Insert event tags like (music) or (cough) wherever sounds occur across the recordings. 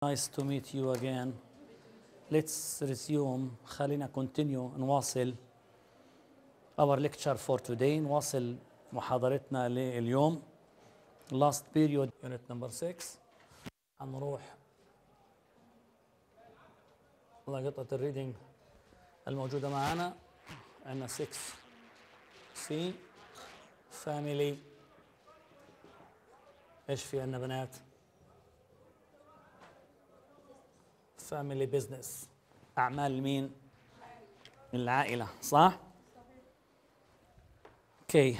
Nice to meet you again. Let's resume. خلينا continue نواصل our lecture for today. نواصل محاضرتنا لليوم. Last period unit number six. حنروح على قطعة الريدنج الموجودة معنا. عندنا 6 C family ايش في عندنا بنات؟ فاميلي بزنس اعمال مين العائله صح اوكي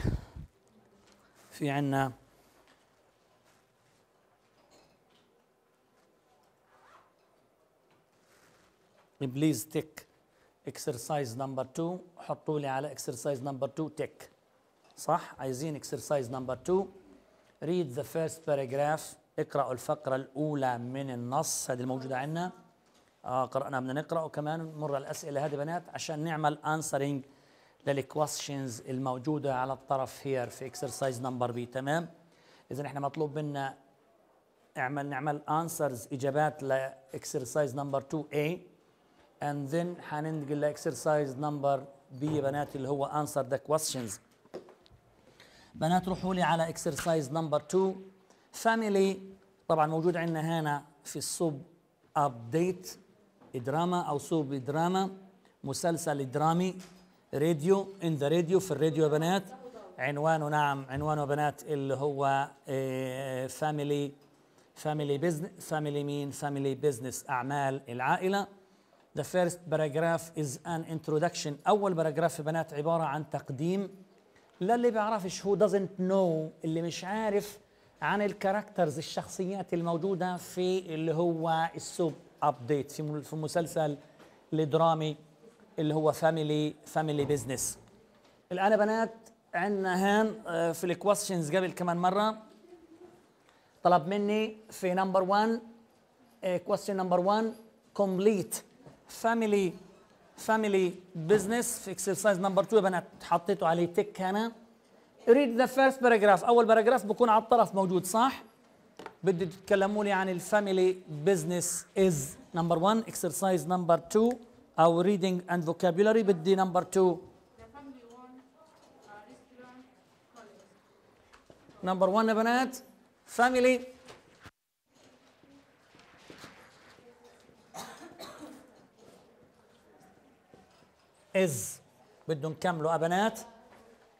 في عنا بليز تك اكسرسايز نمبر 2 حطوا لي على اكسرسايز نمبر 2 تك صح عايزين اكسرسايز نمبر 2 ريد ذا فيرست باراجراف اقرأوا الفقرة الأولى من النص هذه الموجودة عندنا آه قرأنا بدنا نقرأ وكمان نمر على الأسئلة هذه بنات عشان نعمل answering للكويستشنز الموجودة على الطرف هير في اكسرسايز نمبر بي تمام إذا احنا مطلوب منا اعمل نعمل answers إجابات لإكسرسايز نمبر 2A and then حننتقل لإكسرسايز نمبر بي بنات اللي هو answer the questions بنات روحوا لي على اكسرسايز نمبر 2 فاميلي طبعا موجود عندنا هنا في السب ابديت دراما او صوب دراما مسلسل درامي راديو ان ذا راديو في الراديو يا بنات عنوانه نعم عنوانه يا بنات اللي هو فاميلي فاميلي بزنس فاميلي مين فاميلي بزنس اعمال العائله ذا فيرست باراجراف از ان انتروداكشن اول باراجراف يا بنات عباره عن تقديم للي بيعرفش هو doesn't نو اللي مش عارف عن الكاركترز الشخصيات الموجوده في اللي هو السوب ابديت في مسلسل الدرامي اللي هو فاميلي فاميلي بزنس الان يا بنات عندنا هان آه، في الكويستشنز قبل كمان مره طلب مني في نمبر 1 كويستشن نمبر 1 كومبليت فاميلي فاميلي بزنس في اكسرسايز نمبر 2 يا بنات حطيته عليه تك هنا ريد ذا فيرست باراجراف اول باراجراف بكون على الطرف موجود صح بدي تتكلموا لي عن الفاميلي بزنس از نمبر 1 اكسرسايز نمبر 2 او ريدنج اند فوكابولري بدي نمبر 2 نمبر 1 يا بنات فاميلي از بدهم كملوا يا بنات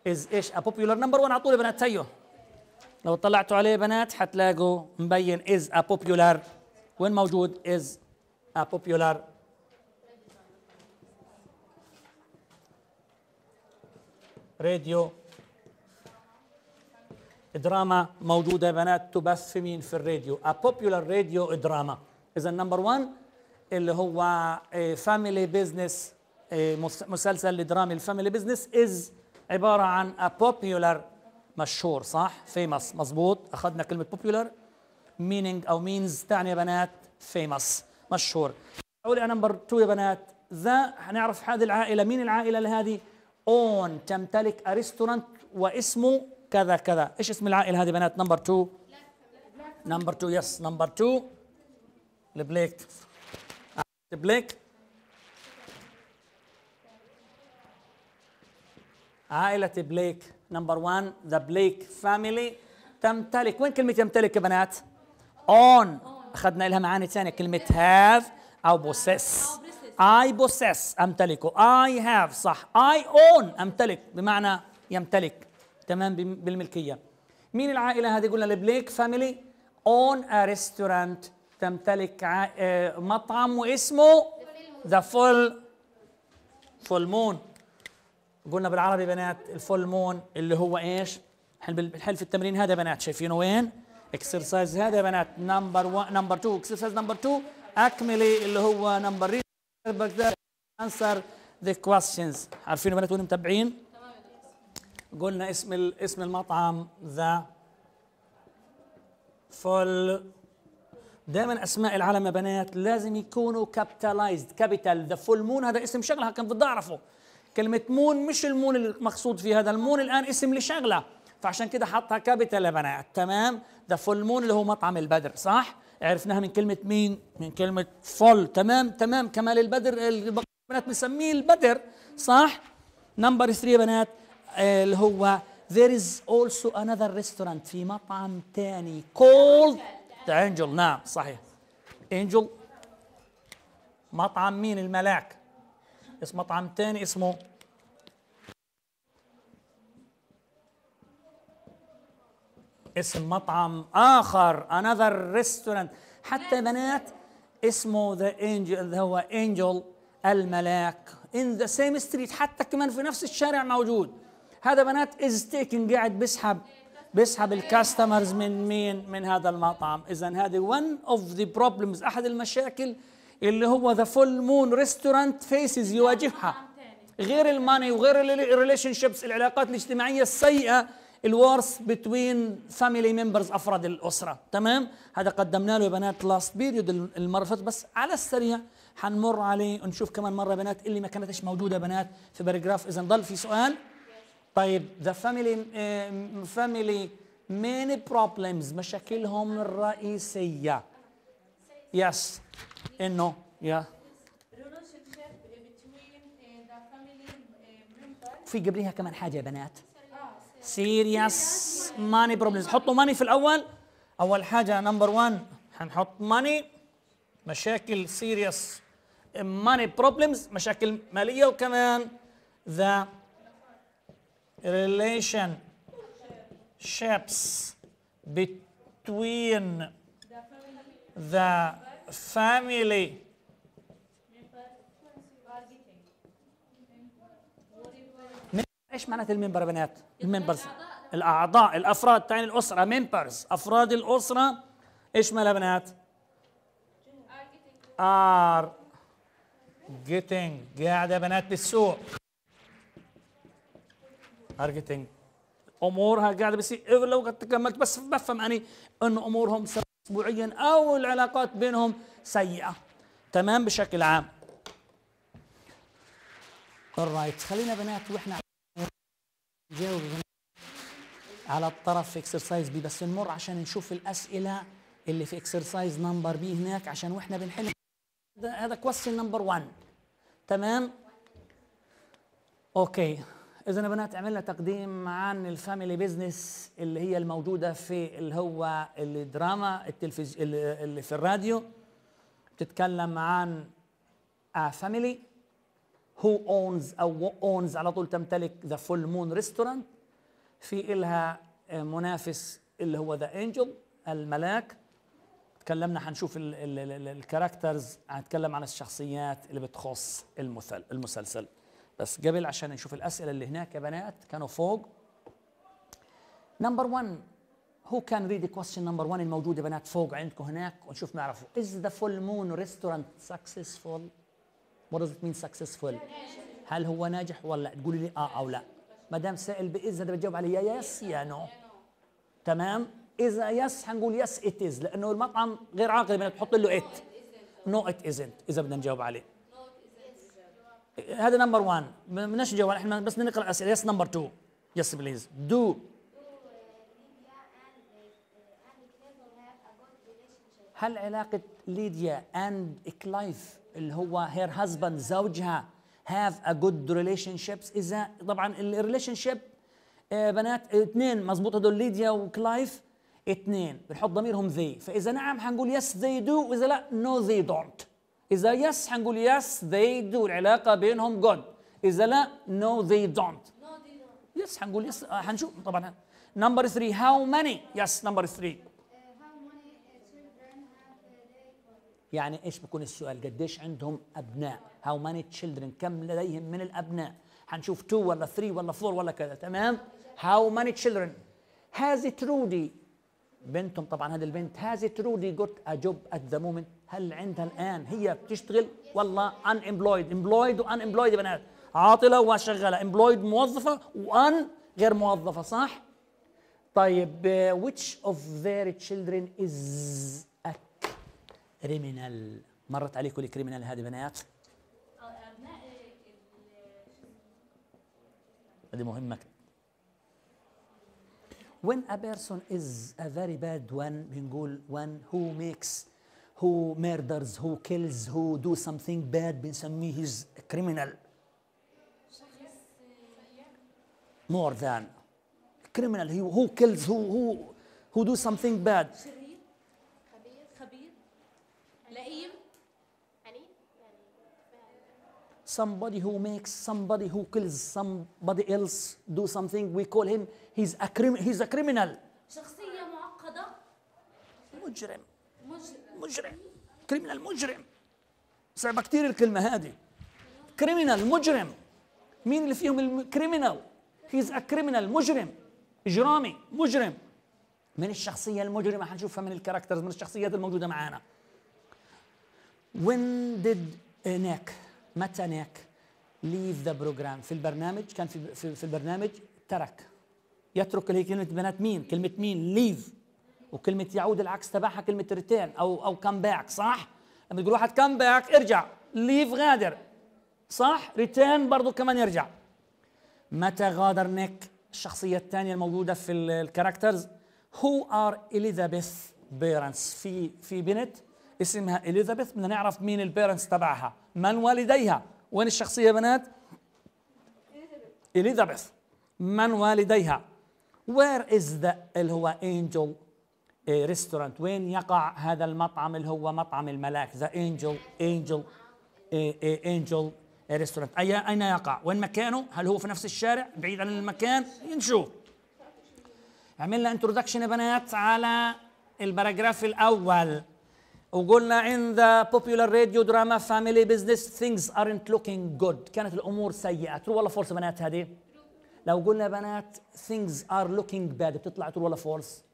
از ايش ا بوبولار نمبر 1 على طول يا بنات تيو لو طلعتوا عليه بنات حتلاقوا مبين is a popular وين موجود is a popular راديو دراما موجودة يا بنات تبث في مين في الراديو a popular radio دراما إذا نمبر 1 اللي هو فاميلي آه، آه، بيزنس مسلسل درامي الفاميلي بزنس از عبارة عن a popular مشهور صح فيمس مزبوط اخذنا كلمه popular مينينج او مينز تعني يا بنات famous مشهور العائله نمبر 2 يا بنات ذا هنعرف هذه العائله مين العائله اللي هذه اون تمتلك ريستورانت واسمه كذا كذا ايش اسم العائله هذه بنات نمبر 2 نمبر 2 يس نمبر 2 البليك آه، البليك عائلة بليك نمبر 1 ذا بليك فاميلي تمتلك وين كلمة يمتلك يا بنات؟ اون اخذنا لها معاني ثانية كلمة هاف أو بوسس اي بوسس أمتلكه اي هاف صح اي اون أمتلك بمعنى يمتلك تمام بالملكية مين العائلة هذه قلنا البليك فاميلي اون ا ريستورانت تمتلك آه، مطعم واسمه ذا فول فول مون قلنا بالعربي بنات الفول مون اللي هو ايش؟ احنا بنحل في التمرين هذا بنات شايفينه وين؟ اكسرسايز هذا بنات نمبر 1 نمبر 2 اكسرسايز نمبر 2 اكملي اللي هو نمبر 3 انسر ذا كويستشنز عارفين بنات وين متابعين؟ قلنا اسم اسم المطعم ذا فول دائما اسماء العالم يا بنات لازم يكونوا كابيتالايزد كابيتال ذا فول مون هذا اسم شغله كان بدي اعرفه كلمة مون مش المون المقصود في هذا المون الآن اسم لشغلة فعشان كده حطها كابيتال يا بنات تمام ده فول مون اللي هو مطعم البدر صح عرفناها من كلمة مين من كلمة فول تمام تمام كمال البدر البنات بنسميه البدر صح نمبر 3 يا بنات اللي هو there is also another restaurant في مطعم تاني called the angel نعم صحيح angel مطعم مين الملاك اسم مطعم تاني اسمه اسم مطعم آخر another restaurant حتى بنات اسمه ذا انجل اللي هو انجل الملاك in the same street حتى كمان في نفس الشارع موجود هذا بنات از تيكن قاعد بيسحب بيسحب الكاستمرز من مين من هذا المطعم اذا هذه ون اوف ذا بروبلمز احد المشاكل اللي هو ذا فول مون ريستورانت فيسز يواجهها غير الماني وغير الريليشن شيبس العلاقات الاجتماعيه السيئه الورث بتوين فاميلي ممبرز افراد الاسره تمام هذا قدمنا له يا بنات لاست بيريود المره بس على السريع حنمر عليه ونشوف كمان مره بنات اللي ما كانتش موجوده يا بنات في باراجراف اذا ضل في سؤال طيب ذا فاميلي فاميلي مين بروبلمز مشاكلهم الرئيسيه يس انه يا uh, uh, في قبلها كمان حاجه يا بنات سيريس ماني بروبلمز حطوا ماني في الاول اول حاجه نمبر 1 حنحط ماني مشاكل سيريس ماني بروبلمز مشاكل ماليه وكمان ذا ريليشن شيبس between the family ايش معنات المنبر يا بنات؟ الممبرز الاعضاء الافراد تاعين الاسره ممبرز افراد الاسره ايش مالها بنات ار جيتنج قاعده بنات بالسوق ار جيتنج امورها قاعده بس إيه لو تكملت بس بفهم اني يعني انه امورهم اسبوعيا او العلاقات بينهم سيئه تمام بشكل عام Alright خلينا بنات واحنا جاوب على الطرف في اكسرسايز بي بس نمر عشان نشوف الاسئله اللي في اكسرسايز نمبر بي هناك عشان واحنا بنحل هذا كويستشن نمبر 1 تمام اوكي اذا يا بنات عملنا تقديم عن الفاميلي بيزنس اللي هي الموجوده في اللي هو الدراما التلفزيون اللي في الراديو بتتكلم عن آه، فاميلي هو اونز او اونز على طول تمتلك ذا فول مون ريستورانت في إلها آه، منافس اللي هو ذا انجل الملاك تكلمنا حنشوف الكاركترز هنتكلم عن الشخصيات اللي بتخص المثل المسلسل بس قبل عشان نشوف الاسئله اللي هناك يا بنات كانوا فوق نمبر 1 هو كان ريدي كويستشن نمبر 1 الموجوده بنات فوق عندكم هناك ونشوف نعرفه از ذا فول مون ريستورانت سكسسفول what does it mean successful هل هو ناجح ولا تقولي لي اه او لا ما دام سائل باذن انت بتجاوب عليه يا يس يا نو تمام اذا يس حنقول يس ات از لانه المطعم غير عاقل انك تحط له ات نو ات ازنت اذا بدنا نجاوب عليه هذا نمبر 1 ما بدناش نجاوب احنا بس نقرا اسئله يس نمبر 2 يس بليز دو هل علاقة ليديا اند كلايف اللي هو هير هازباند زوجها هاف ا جود ريليشن شيبس اذا طبعا الريليشن شيب آه، بنات اثنين مضبوط هدول ليديا وكلايف اثنين بنحط ضميرهم ذي فاذا نعم حنقول يس ذي دو واذا لا نو ذي دونت اذا يس حنقول يس ذي دو العلاقه بينهم جود اذا لا نو ذي دونت يس حنقول يس آه، حنشوف طبعا نمبر 3 هاو ماني يس نمبر 3 يعني ايش بكون السؤال قديش عندهم ابناء هاو ماني تشيلدرن كم لديهم من الابناء حنشوف 2 ولا 3 ولا 4 ولا كذا تمام هاو ماني تشيلدرن هاز ترودي بنتهم طبعا هذه البنت هاز ترودي جوت ا جوب ات ذا مومنت هل عندها الان هي بتشتغل والله ان امبلويد امبلويد وان امبلويد بنات عاطله وشغاله امبلويد موظفه وان غير موظفه صح طيب uh, which of their children is كريمينال مرت عليكم الكريمينال هذه بنات؟ هذه مهمة When a person is a very bad one بنقول one who makes who murders who kills who do something bad بنسميه is a criminal more than criminal he, who kills who who who do something bad somebody who makes somebody who kills somebody else do something we call him he's a criminal he's a criminal شخصية معقدة مجرم مجرم كريمنال مجرم صعبة كثير الكلمة هذه كريمنال مجرم مين اللي فيهم الكريمنال هيز ا كريمنال مجرم اجرامي مجرم من الشخصية المجرمة حنشوفها من الكاركترز من الشخصيات الموجودة معانا When did Enoch متانيك ليف ذا بروجرام في البرنامج كان في, في, في البرنامج ترك يترك اللي هي كلمه بنات مين كلمه مين ليف وكلمه يعود العكس تبعها كلمه ريتيرن او او كم باك صح لما تقول واحد كم باك ارجع ليف غادر صح ريتيرن برضه كمان يرجع متى غادر نيك الشخصيه الثانيه الموجوده في الكاركترز هو ار اليزابيث بيرنس في في بنت اسمها اليزابيث بدنا نعرف مين البيرنتس تبعها من والديها وين الشخصيه بنات اليزابيث من والديها وير از ذا اللي هو انجل إيه، ريستورانت وين يقع هذا المطعم اللي هو مطعم الملاك ذا انجل انجل انجل ريستورانت اي اين يقع وين مكانه هل هو في نفس الشارع بعيد عن المكان نشوف عملنا انتروداكشن يا بنات على الباراجراف الاول وقلنا in the popular radio drama family business things aren't looking good كانت الامور سيئه ترو ولا فورس بنات هذه لو قلنا بنات things are looking bad بتطلع ترو ولا فورس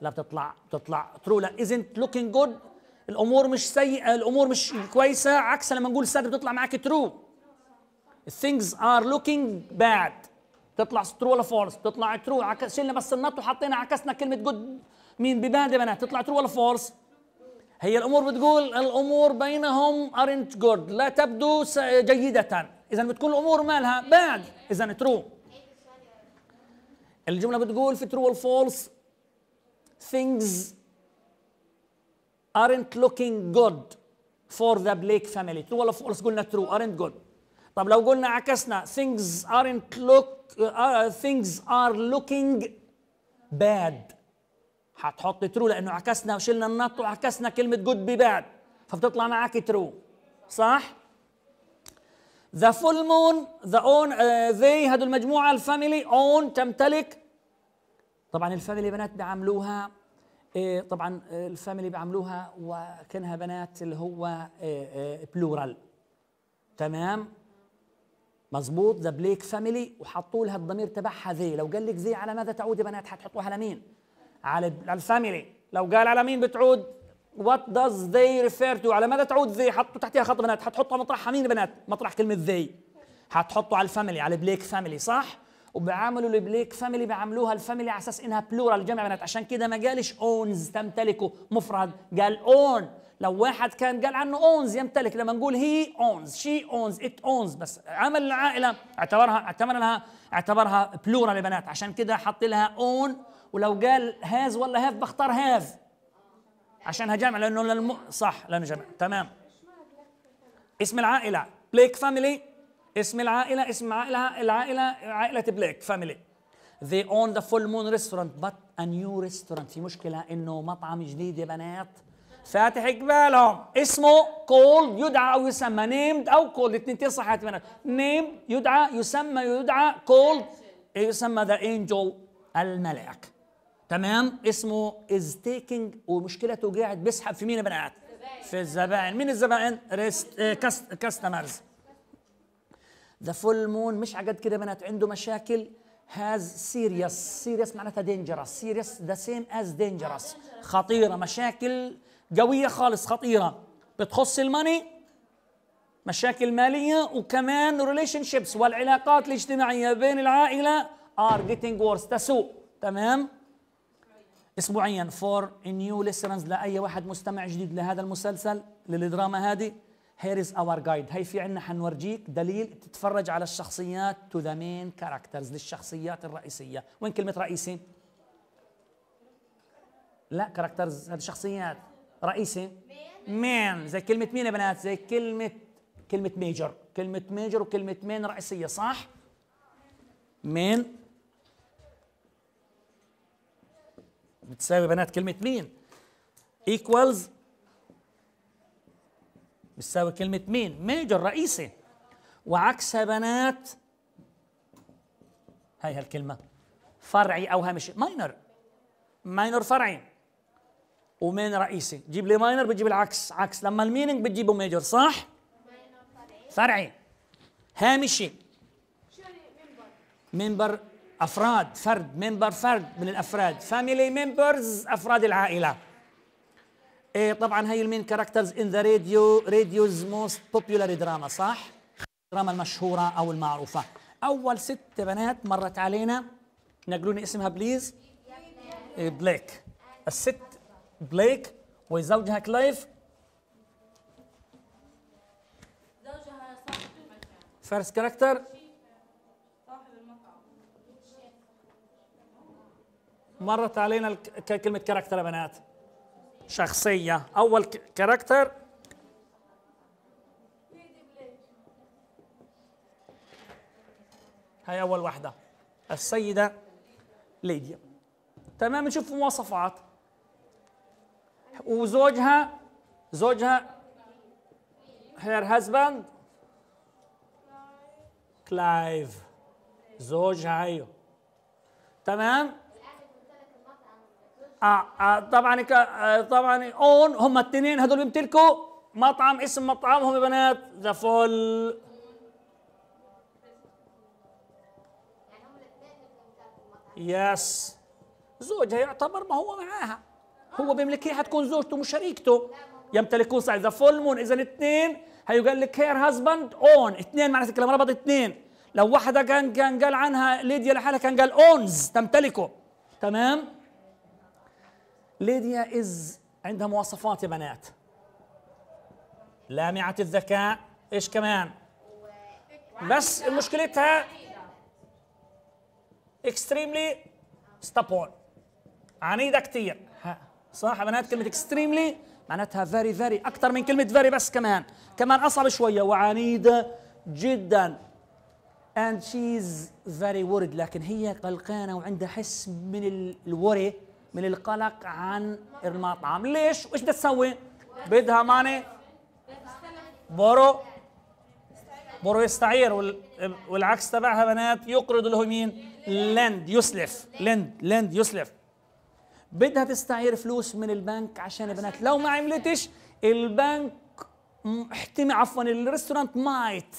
لا بتطلع بتطلع ترو لا isn't looking good الامور مش سيئه الامور مش كويسه عكس لما نقول sad بتطلع معك ترو things are looking bad تطلع ترو ولا فورس تطلع ترو عكس شلنا بس النط وحطينا عكسنا كلمه جود مين بباد يا بنات تطلع ترو ولا فورس هي الامور بتقول الامور بينهم ارنت جود لا تبدو جيده اذا بتكون الامور مالها باد اذا ترو الجمله بتقول في ترو والفولس things aren't looking good for the Blake family ترو ولا فولس قلنا ترو aren't good طب لو قلنا عكسنا things aren't look uh, uh things are looking bad هتحط ترو لانه عكسنا وشلنا النط وعكسنا كلمه جود باد فبتطلع معك ترو صح ذا فول مون ذا اون ذي هدول المجموعه الفاميلي اون تمتلك طبعا الفاميلي بنات بيعملوها إيه، طبعا آه، الفاميلي بيعملوها وكانها بنات اللي هو بلورال آه، آه، تمام مظبوط ذا بليك فاميلي وحطوا لها الضمير تبعها ذي لو قال لك ذي على ماذا تعود يا بنات حتحطوها على مين على الفاميلي لو قال على مين بتعود وات داز ذي ريفير تو على ماذا تعود ذي حطوا تحتها خط بنات حتحطوا مطرحها مين بنات مطرح كلمه ذي حتحطوا على الفاميلي على البليك فاميلي صح وبعاملوا البليك فاميلي بعملوها الفاميلي على اساس انها بلورال جمع بنات عشان كده ما قالش اونز تمتلكه مفرد قال اون لو واحد كان قال عنه اونز يمتلك لما نقول هي اونز شي اونز ات اونز بس عمل العائله اعتبرها اعتبرها اعتبرها بلورال بنات عشان كده حط لها اون ولو قال هاز ولا هاف بختار هاف عشانها هجمع لانه للم... صح لانه جمع تمام اسم العائله بليك فاميلي اسم العائله اسم عائله العائله عائله بليك فاميلي they own the full moon restaurant but a new restaurant في مشكله انه مطعم جديد يا بنات فاتح قبالهم اسمه كول يدعى او يسمى نيمد او كول الاثنين صح يا بنات نيم يدعى يسمى يدعى كول إيه يسمى ذا انجل الملاك تمام اسمه از تيكينج ومشكلته قاعد بيسحب في مين يا بني ادم؟ في الزبائن مين الزبائن؟ ريست آه، كاست كاستمرز ذا فول مون مش عقد كده بنات عنده مشاكل هاز سيريس سيريس معناتها دينجرس سيريس ذا سيم از دينجرس خطيره مشاكل قويه خالص خطيره بتخص الماني مشاكل ماليه وكمان ريليشن شيبس والعلاقات الاجتماعيه بين العائله ار جيتنج وورس تسوء تمام اسبوعيا فور نيو ليسنرز لاي واحد مستمع جديد لهذا المسلسل للدراما هذه هير از اور جايد هي في عندنا حنورجيك دليل تتفرج على الشخصيات تو ذا مين كاركترز للشخصيات الرئيسيه وين كلمه رئيسي لا كاركترز هذه شخصيات رئيسي مين زي كلمه مين يا بنات زي كلمه كلمه ميجر كلمه ميجر وكلمه مين رئيسيه صح مين بتساوي بنات كلمة مين equals بتساوي كلمة مين ميجر رئيسي وعكسها بنات هاي هالكلمة فرعي أو هامشي ماينر ماينر فرعي ومين رئيسي جيب لي ماينر بتجيب العكس عكس لما المينينج بتجيبه ميجر صح فرعي هامشي منبر افراد فرد ممبر فرد من الافراد فاميلي ممبرز افراد العائله إيه طبعا هي المين كاركترز ان ذا راديو راديوز موست بوبيولار دراما صح الدراما المشهوره او المعروفه اول ست بنات مرت علينا نقلوني اسمها بليز إيه، بليك الست بليك وزوجها كلايف فيرست كاركتر مرت علينا كلمة كاركتر يا بنات شخصية أول كاركتر هاي أول واحدة السيدة ليديا تمام نشوف مواصفات وزوجها زوجها هير هازباند كلايف زوجها ايوه تمام آه،, آه طبعا آه، طبعا اون هم الاثنين هذول بيمتلكوا مطعم اسم مطعمهم يا بنات ذا فول يس زوجها يعتبر ما هو معاها هو بيملكها حتكون زوجته مش شريكته يمتلكون صحيح ذا فول مون اذا الاثنين هيقول لك هير هازبند اون اثنين معناته كلام ربط اثنين لو واحده كان كان قال عنها ليديا لحالها كان قال اونز تمتلكه تمام ليديا إز عندها مواصفات يا بنات لامعة الذكاء إيش كمان بس مشكلتها اكستريملي ستابون عنيدة كتير صح يا بنات كلمة اكستريملي معناتها فيري فيري أكثر من كلمة فيري بس كمان كمان أصعب شوية وعنيدة جدا and she's very worried لكن هي قلقانة وعندها حس من الوري من القلق عن المطعم ليش وايش بدها تسوي بدها ماني بورو بورو يستعير والعكس تبعها بنات يقرض له مين لند يسلف لند لند يسلف بدها تستعير فلوس من البنك عشان البنات لو ما عملتش البنك احتمي عفوا الريستورانت مايت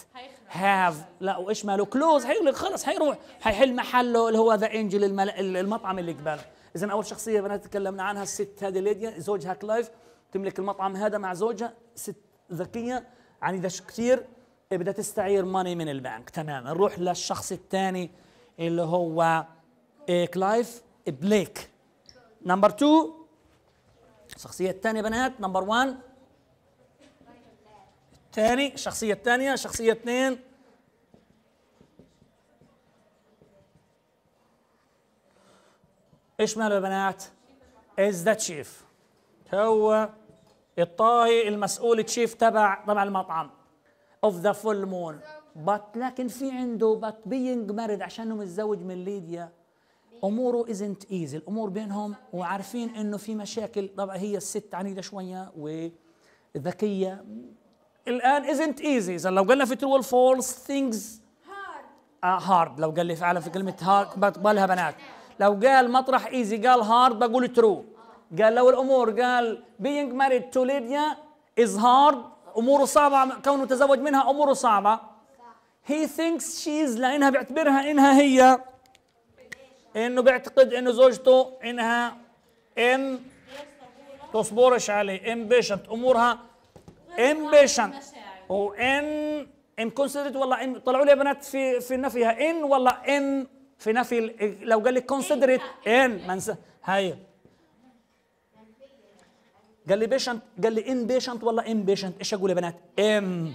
هاف لا وايش ماله كلوز حيغلق خلص حيروح حيحل محله اللي هو ذا انجل المطعم اللي قبله اذا اول شخصيه بنات تكلمنا عنها الست هذه ليديا زوجها كلايف تملك المطعم هذا مع زوجها ست ذكيه عنيده كثير بدها تستعير ماني من البنك تماما نروح للشخص الثاني اللي هو إيه، كلايف بليك نمبر 2 الشخصيه الثانيه بنات نمبر 1 الثاني الشخصيه الثانيه شخصيه اثنين ايش ماله يا بنات از ذا تشيف هو الطاي المسؤول تشيف تبع تبع المطعم اوف ذا فول مون بط لكن في عنده بط بينج مارد عشانه متزوج من ليديا اموره ازنت ايزي الامور بينهم وعارفين انه في مشاكل طبعا هي الست عنيده شويه وذكيه الان ازنت ايزي اذا لو قلنا في ترو فولس ثينجز هارد هارد لو قال لي فعلا في كلمه هارد بقبلها بنات لو قال مطرح ايزي قال هارد بقول ترو قال لو الامور قال بينج ماريد تو ليديا از هارد اموره صعبه كونه تزوج منها اموره صعبه هي ثينكس she is لانها بيعتبرها انها هي انه بيعتقد انه زوجته انها ام تصبرش عليه امبيشنت امورها امبيشنت وان ام كونسيدريت والله ان طلعوا لي يا بنات في في نفيها ان والله ان في نفي لو قال لك كونسيدر ان منسى هاي قال لي بيشنت قال لي ان بيشنت ولا ان بيشنت ايش اقول يا بنات ام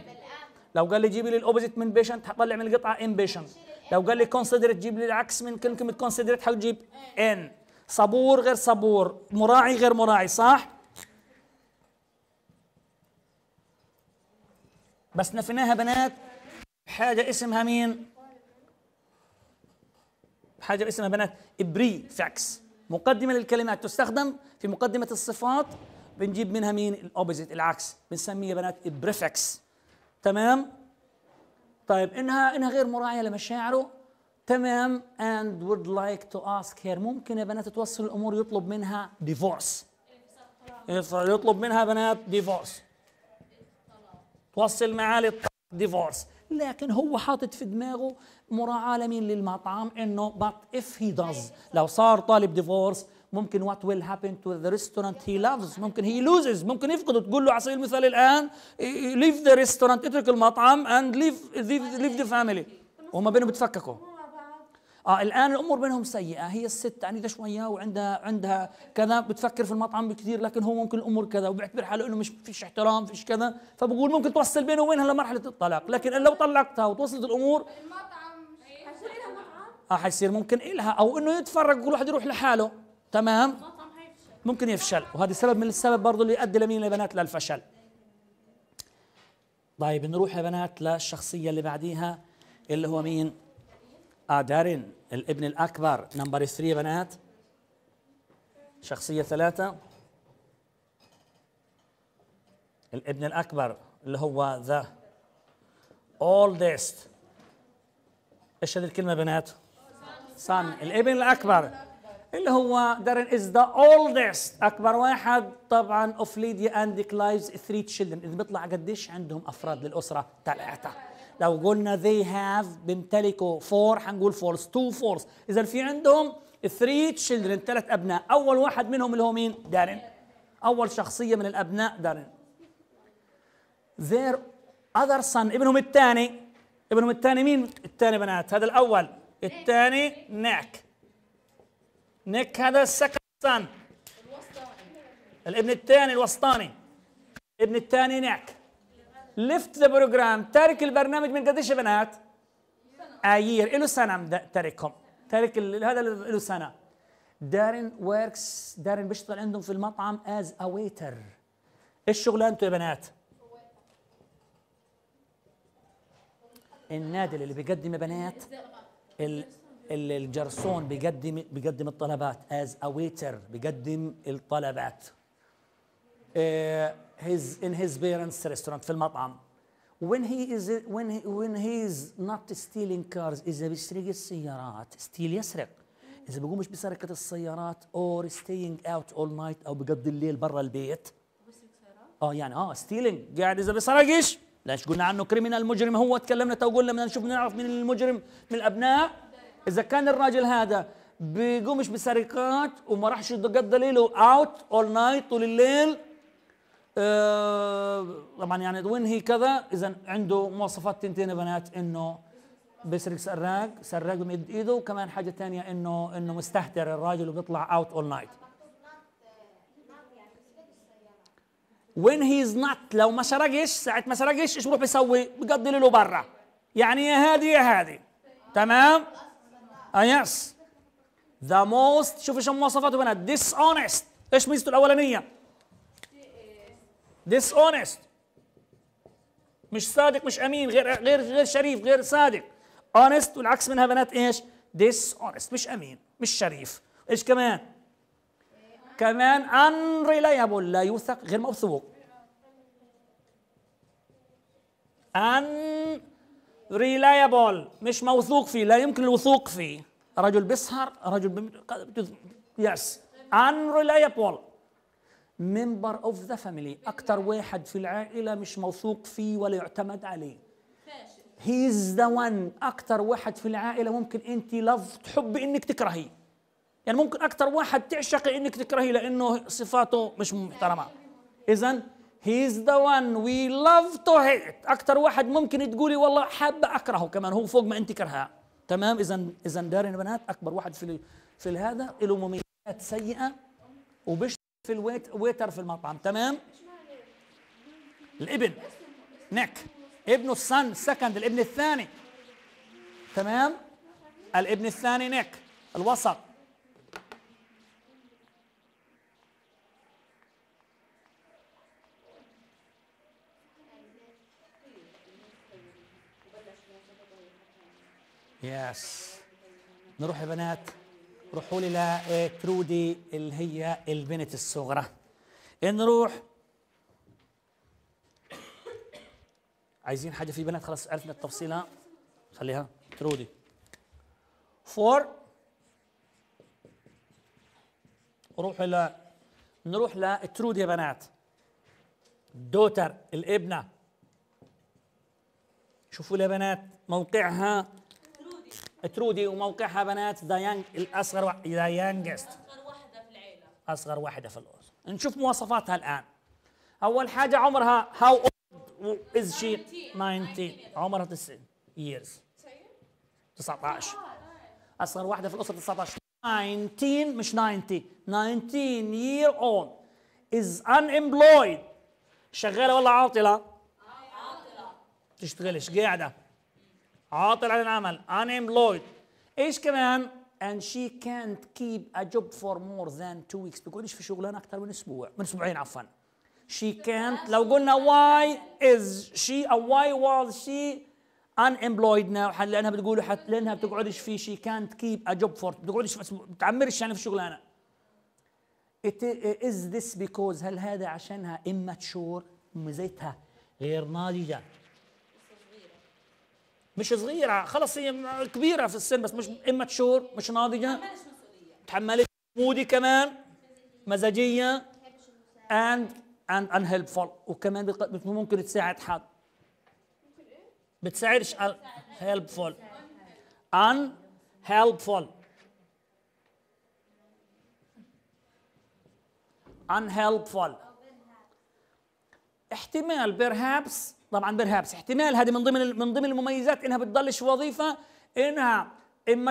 لو قال لي جيبي لي الاوبوزيت من بيشنت حطلع من القطعه ان بيشنت لو قال لي كونسيدريت جيب لي العكس من كلمه كونسيدريت حجيب ان صبور غير صبور مراعي غير مراعي صح بس نفيناها بنات حاجه اسمها مين حاجة اسمها بنات بري فاكس مقدمه للكلمات تستخدم في مقدمه الصفات بنجيب منها مين الأوبزيت العكس بنسميها بنات بريفكس تمام طيب انها انها غير مراعيه لمشاعره تمام and would like to ask her ممكن يا بنات توصل الامور يطلب منها ديفورس يطلب منها بنات ديفورس توصل معاه للطلاق ديفورس لكن هو حاطط في دماغه مراعاة لمين للمطعم انه but if he does لو صار طالب ديفورس ممكن what will happen to the restaurant he loves ممكن he loses ممكن يفقده تقول له على سبيل المثال الان leave the restaurant اترك المطعم and leave leave, leave the family وما بينهم بتفككوا آه الان الامور بينهم سيئه هي الست عنيده شويه وعندها عندها كذا بتفكر في المطعم كثير لكن هو ممكن الامور كذا وبيعتبر حاله انه مش فيش احترام فيش كذا فبقول ممكن توصل بينه وبينها لمرحله الطلاق لكن لو طلقتها وتوصلت الامور المطعم حيصير اه حيصير ممكن إلها او انه يتفرق كل واحد يروح لحاله تمام ممكن يفشل وهذا سبب من السبب برضه اللي يؤدي لمين لبنات للفشل طيب نروح يا بنات للشخصيه اللي بعديها اللي هو مين اه دارين الابن الاكبر نمبر 3 بنات شخصيه ثلاثه الابن الاكبر اللي هو ذا oldest ايش هذه الكلمه بنات صن الابن الاكبر اللي هو دارين از ذا اولدست اكبر واحد طبعا اوف ليديا اند كلايفز 3 تشيلدرن اذا بيطلع قديش عندهم افراد للاسره ثلاثه لو قلنا they have بيمتلكوا four هنقول force two force اذا في عندهم three children ثلاث ابناء اول واحد منهم اللي هو مين دارين اول شخصيه من الابناء دارين their other son ابنهم الثاني ابنهم الثاني مين الثاني بنات هذا الاول الثاني نيك نيك هذا السكند son الابن الثاني الوسطاني ابن الثاني نيك ليفت ذا بروجرام تارك البرنامج من قديش يا بنات؟ اير له سنه تاركهم تارك هذا له سنه دارين وركس دارين بيشتغل عندهم في المطعم از ا ويتر ايش شغلانته يا بنات؟ النادل اللي بيقدم يا بنات الجرسون بيقدم بيقدم الطلبات از ا ويتر بيقدم الطلبات إيه his in his parents' restaurant في المطعم when he is when he, when he is not stealing cars إذا بيسرق السيارات ستيل يسرق إذا مش بسرقة السيارات or staying out all night أو بيقضي الليل برا البيت اه يعني اه ستيلينج قاعد اذا بسرقش ليش قلنا عنه كريمنال مجرم هو تكلمنا تو قلنا بدنا نشوف نعرف من المجرم من الابناء اذا كان الراجل هذا بيقومش بسرقات وما راحش يقضي ليله اوت اول نايت طول الليل آه، طبعا يعني وين هي كذا اذا عنده مواصفات تنتين يا بنات انه بيسرق سراق سراق بمد ايده وكمان حاجه ثانيه انه انه مستهتر الراجل وبيطلع اوت اول نايت وين هيز نوت لو ما سرقش ساعه ما سرقش ايش بروح بيسوي؟ بقضي له برا يعني يا هذه يا هذه تمام؟ اه يس ذا موست شوف ايش مواصفاته بنات ديس اونست ايش ميزته الاولانيه؟ dishonest مش صادق مش امين غير غير غير شريف غير صادق honest والعكس منها بنات ايش dishonest مش امين مش شريف ايش كمان كمان unreliable لا يوثق غير موثوق unreliable مش موثوق فيه لا يمكن الوثوق فيه رجل بيسهر رجل يس unreliable ممبر اوف ذا فاميلي اكثر واحد في العائله مش موثوق فيه ولا يعتمد عليه هي از ذا وان اكثر واحد في العائله ممكن انت لفظ تحبي انك تكرهيه يعني ممكن اكثر واحد تعشقي انك تكرهيه لانه صفاته مش محترمه اذا هي از ذا وان وي لاف تو هيت اكثر واحد ممكن تقولي والله حابه اكرهه كمان هو فوق ما انت كرهاه تمام اذا اذا دارين بنات اكبر واحد في في هذا له مميزات سيئه وبش في الويت ويتر في المطعم تمام الابن نيك ابنه الصن سكند الابن الثاني تمام الابن الثاني نيك الوسط يس نروح يا بنات روحوا لي لترودي إيه، اللي هي البنت الصغرى نروح عايزين حاجه في بنات خلاص عرفنا التفصيله خليها ترودي فور روح الى نروح لترودي يا بنات دوتر الابنه شوفوا يا بنات موقعها ترودي وموقعها بنات ذا يانج الاصغر ذا يانجست اصغر واحده في العيله اصغر واحده في الاسره نشوف مواصفاتها الان اول حاجه عمرها هاو اولد از شي 19 عمرها 90 ييرز 19 اصغر واحده في الاسره 19 19 مش 90 19 يير اولد از ان امبلويد شغاله ولا عاطله؟ عاطله تشتغلش قاعده عاطل عن العمل unemployed ايش كمان and she can't keep a job for more than two weeks بيقولش في شغلانه اكثر من اسبوع من اسبوعين عفوا she can't لو قلنا why is she a why was she unemployed now لانها بتقول حتى لانها بتقعدش في she can't keep a job for بتقعدش في اسبوع بتعمرش يعني في شغلانه It is this because هل هذا عشانها immature مزيتها غير ناضجه مش صغيره خلص هي كبيره في السن بس مش تشور مش ناضجه تحملت مودي كمان مزاجيه and and unhelpful وكمان ممكن تساعد حد بتساعدش helpful unhelpful unhelpful احتمال perhaps طبعا بيرهابس احتمال هذه من ضمن من ضمن المميزات انها بتضلش وظيفه انها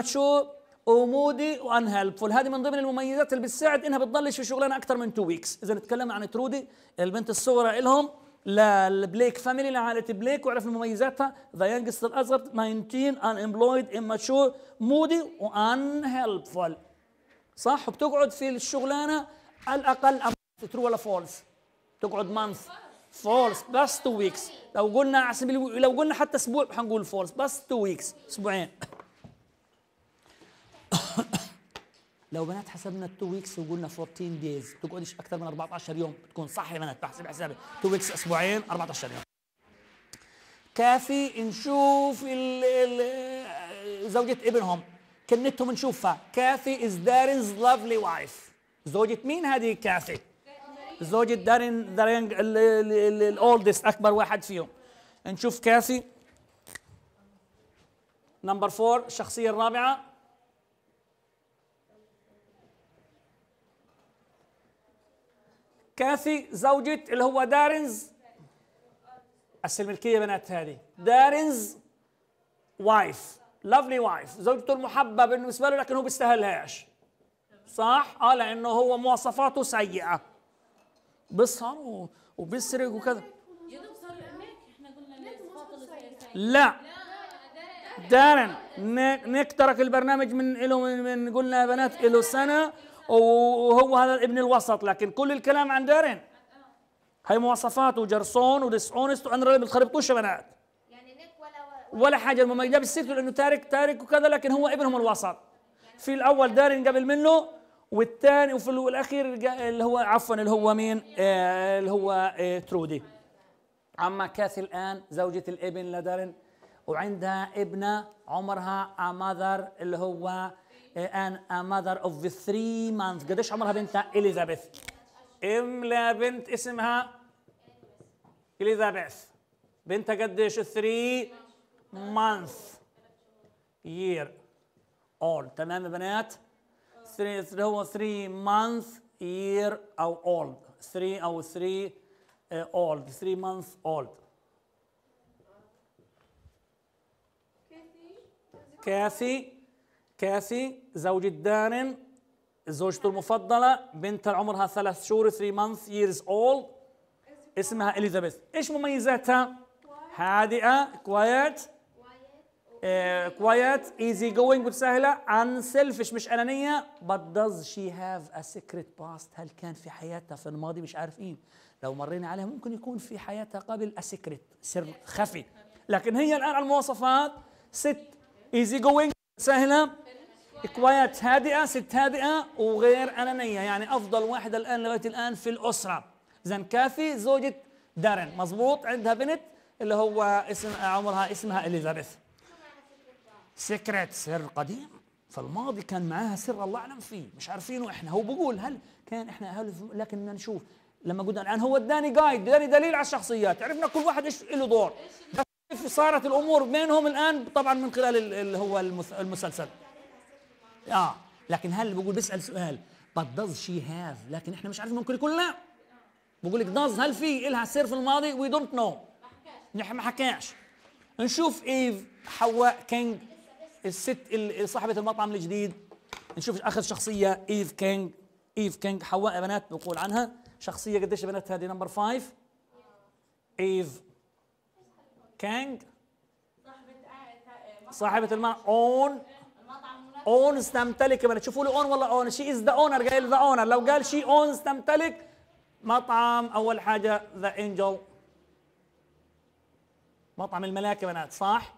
شو ومودي وان هيلبفول هذه من ضمن المميزات اللي بتساعد انها بتضلش في شغلانه اكثر من تو ويكس اذا نتكلم عن ترودي البنت الصغرى لهم للبليك فاميلي لعائله بليك وعرف مميزاتها ذا يانجست الاصغر 19 ان امبلويد اماتشور مودي وان هيلبفول صح وبتقعد في الشغلانه الاقل ترو ولا فولس تقعد مانث فولس بلس تو ويكس لو قلنا على سبيل لو قلنا حتى اسبوع حنقول فولس بس تو ويكس اسبوعين (coughs) لو بنات حسبنا التو ويكس وقلنا 14 دايز تقعدش اكثر من 14 يوم بتكون صح يا بنات بحسب حسابي تو ويكس اسبوعين 14 يوم كافي نشوف ال ال زوجة ابنهم كنتهم نشوفها كافي از دارنز لافلي وايف زوجة مين هذه كافي زوجة دارين دارين الاولدست اكبر واحد فيهم نشوف كاثي نمبر فور الشخصية الرابعة كاثي زوجة اللي هو دارنز الملكية بنات هذه دارينز وايف لافلي وايف زوجته المحبة بالنسبة له لكن هو بيستاهلهاش صح؟ اه لأنه هو مواصفاته سيئة بيسهر وبيسرق وكذا لا دارن ترك البرنامج من له من قلنا بنات له سنه وهو هذا الابن الوسط لكن كل الكلام عن دارن هي مواصفاته جرسون ودسعونست وانا ما بتخربطوش يا بنات يعني نك ولا ولا حاجه المهم ده بالسيرته لانه تارك تارك وكذا لكن هو ابنهم الوسط في الاول دارن قبل منه والثاني وفي الاخير اللي هو عفوا اللي هو مين آه، اللي هو آه، ترودي عما كاثي الان زوجة الابن لدارن وعندها ابنة عمرها ا ماذر اللي هو ان ماذر اوف ثري مانث قديش عمرها بنتها اليزابيث املا بنت اسمها اليزابيث بنتها قديش 3 مانث يير اول تمام يا بنات اللي هو 3 months year أو old 3 أو 3 آه, old 3 months old كاثي كاثي زوجة دارن زوجته المفضلة بنت عمرها ثلاث شهور 3 months years old اسمها اليزابيث ايش مميزاتها؟ هادئة كوايت كوايت ايزي جوينج وسهله سيلفش مش انانيه but داز شي هاف ا سيكريت باست هل كان في حياتها في الماضي مش عارف ايه لو مرينا عليها ممكن يكون في حياتها قبل ا سر خفي لكن هي الان على المواصفات ست ايزي جوينج سهله كوايت هادئه ست هادئه وغير انانيه يعني افضل واحده الان لغايه الان في الاسره زن كافي زوجة دارن مظبوط عندها بنت اللي هو اسم عمرها اسمها اليزابيث سكرت سر قديم فالماضي كان معاها سر الله اعلم فيه مش عارفينه احنا هو بقول هل كان احنا اهل لكن نشوف لما قلنا الان هو اداني جايد اداني دليل على الشخصيات عرفنا كل واحد ايش له دور كيف صارت الامور بينهم الان طبعا من خلال اللي هو المسلسل اه لكن هل بقول بسال سؤال but does she have لكن احنا مش عارفين ممكن يكون لا بقول لك does هل في لها سر في الماضي وي دونت نو نحن ما حكاش نشوف ايف حواء كينج الست صاحبه المطعم الجديد نشوف اخذ شخصيه ايف كينج ايف كينج حواء يا بنات بنقول عنها شخصيه قديش يا بنات هذه نمبر فايف ايف كينج صاحبة المطعم اون اون استمتلك يا بنات شوفوا لي اون والله اون شي از ذا اونر قال ذا اونر لو قال شي اون استمتلك مطعم اول حاجه ذا انجل مطعم الملاك يا بنات صح؟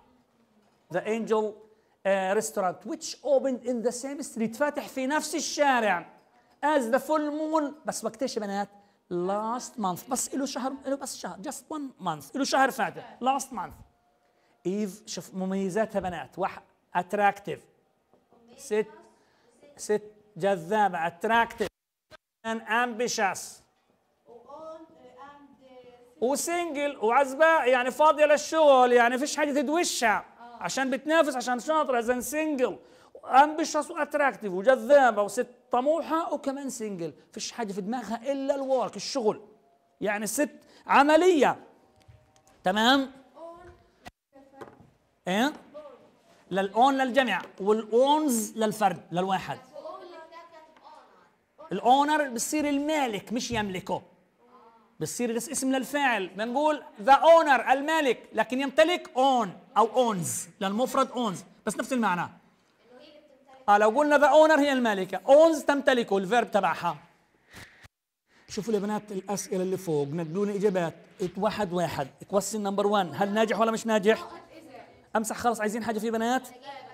ذا انجل ريستورانت ويتش اوبند ان ذا سيم ستريت فاتح في نفس الشارع از ذا فول مون بس وقتيش يا بنات لاست مانث بس له شهر له بس شهر جاست وان مانث له شهر فاتح لاست مانث ايف شوف مميزاتها بنات واحد اتراكتيف ست ست جذابه اتراكتيف ان ambitious وسنجل وعزباء يعني فاضيه للشغل يعني فيش حاجه تدوشها عشان بتنافس عشان شاطره اذا سنجل امبيشس واتراكتيف وجذابه وست طموحه وكمان سنجل فيش حاجه في دماغها الا الورك الشغل يعني ست عمليه تمام ايه للاون للجميع والاونز للفرد للواحد الاونر بصير المالك مش يملكه بتصير اسم للفاعل بنقول ذا اونر المالك لكن يمتلك اون او اونز للمفرد اونز بس نفس المعنى اه لو قلنا ذا اونر هي المالكه اونز تمتلكه الفيرب تبعها شوفوا يا بنات الاسئله اللي فوق ندوني اجابات واحد واحد كويستشن نمبر 1 هل ناجح ولا مش ناجح امسح خلص عايزين حاجه في بنات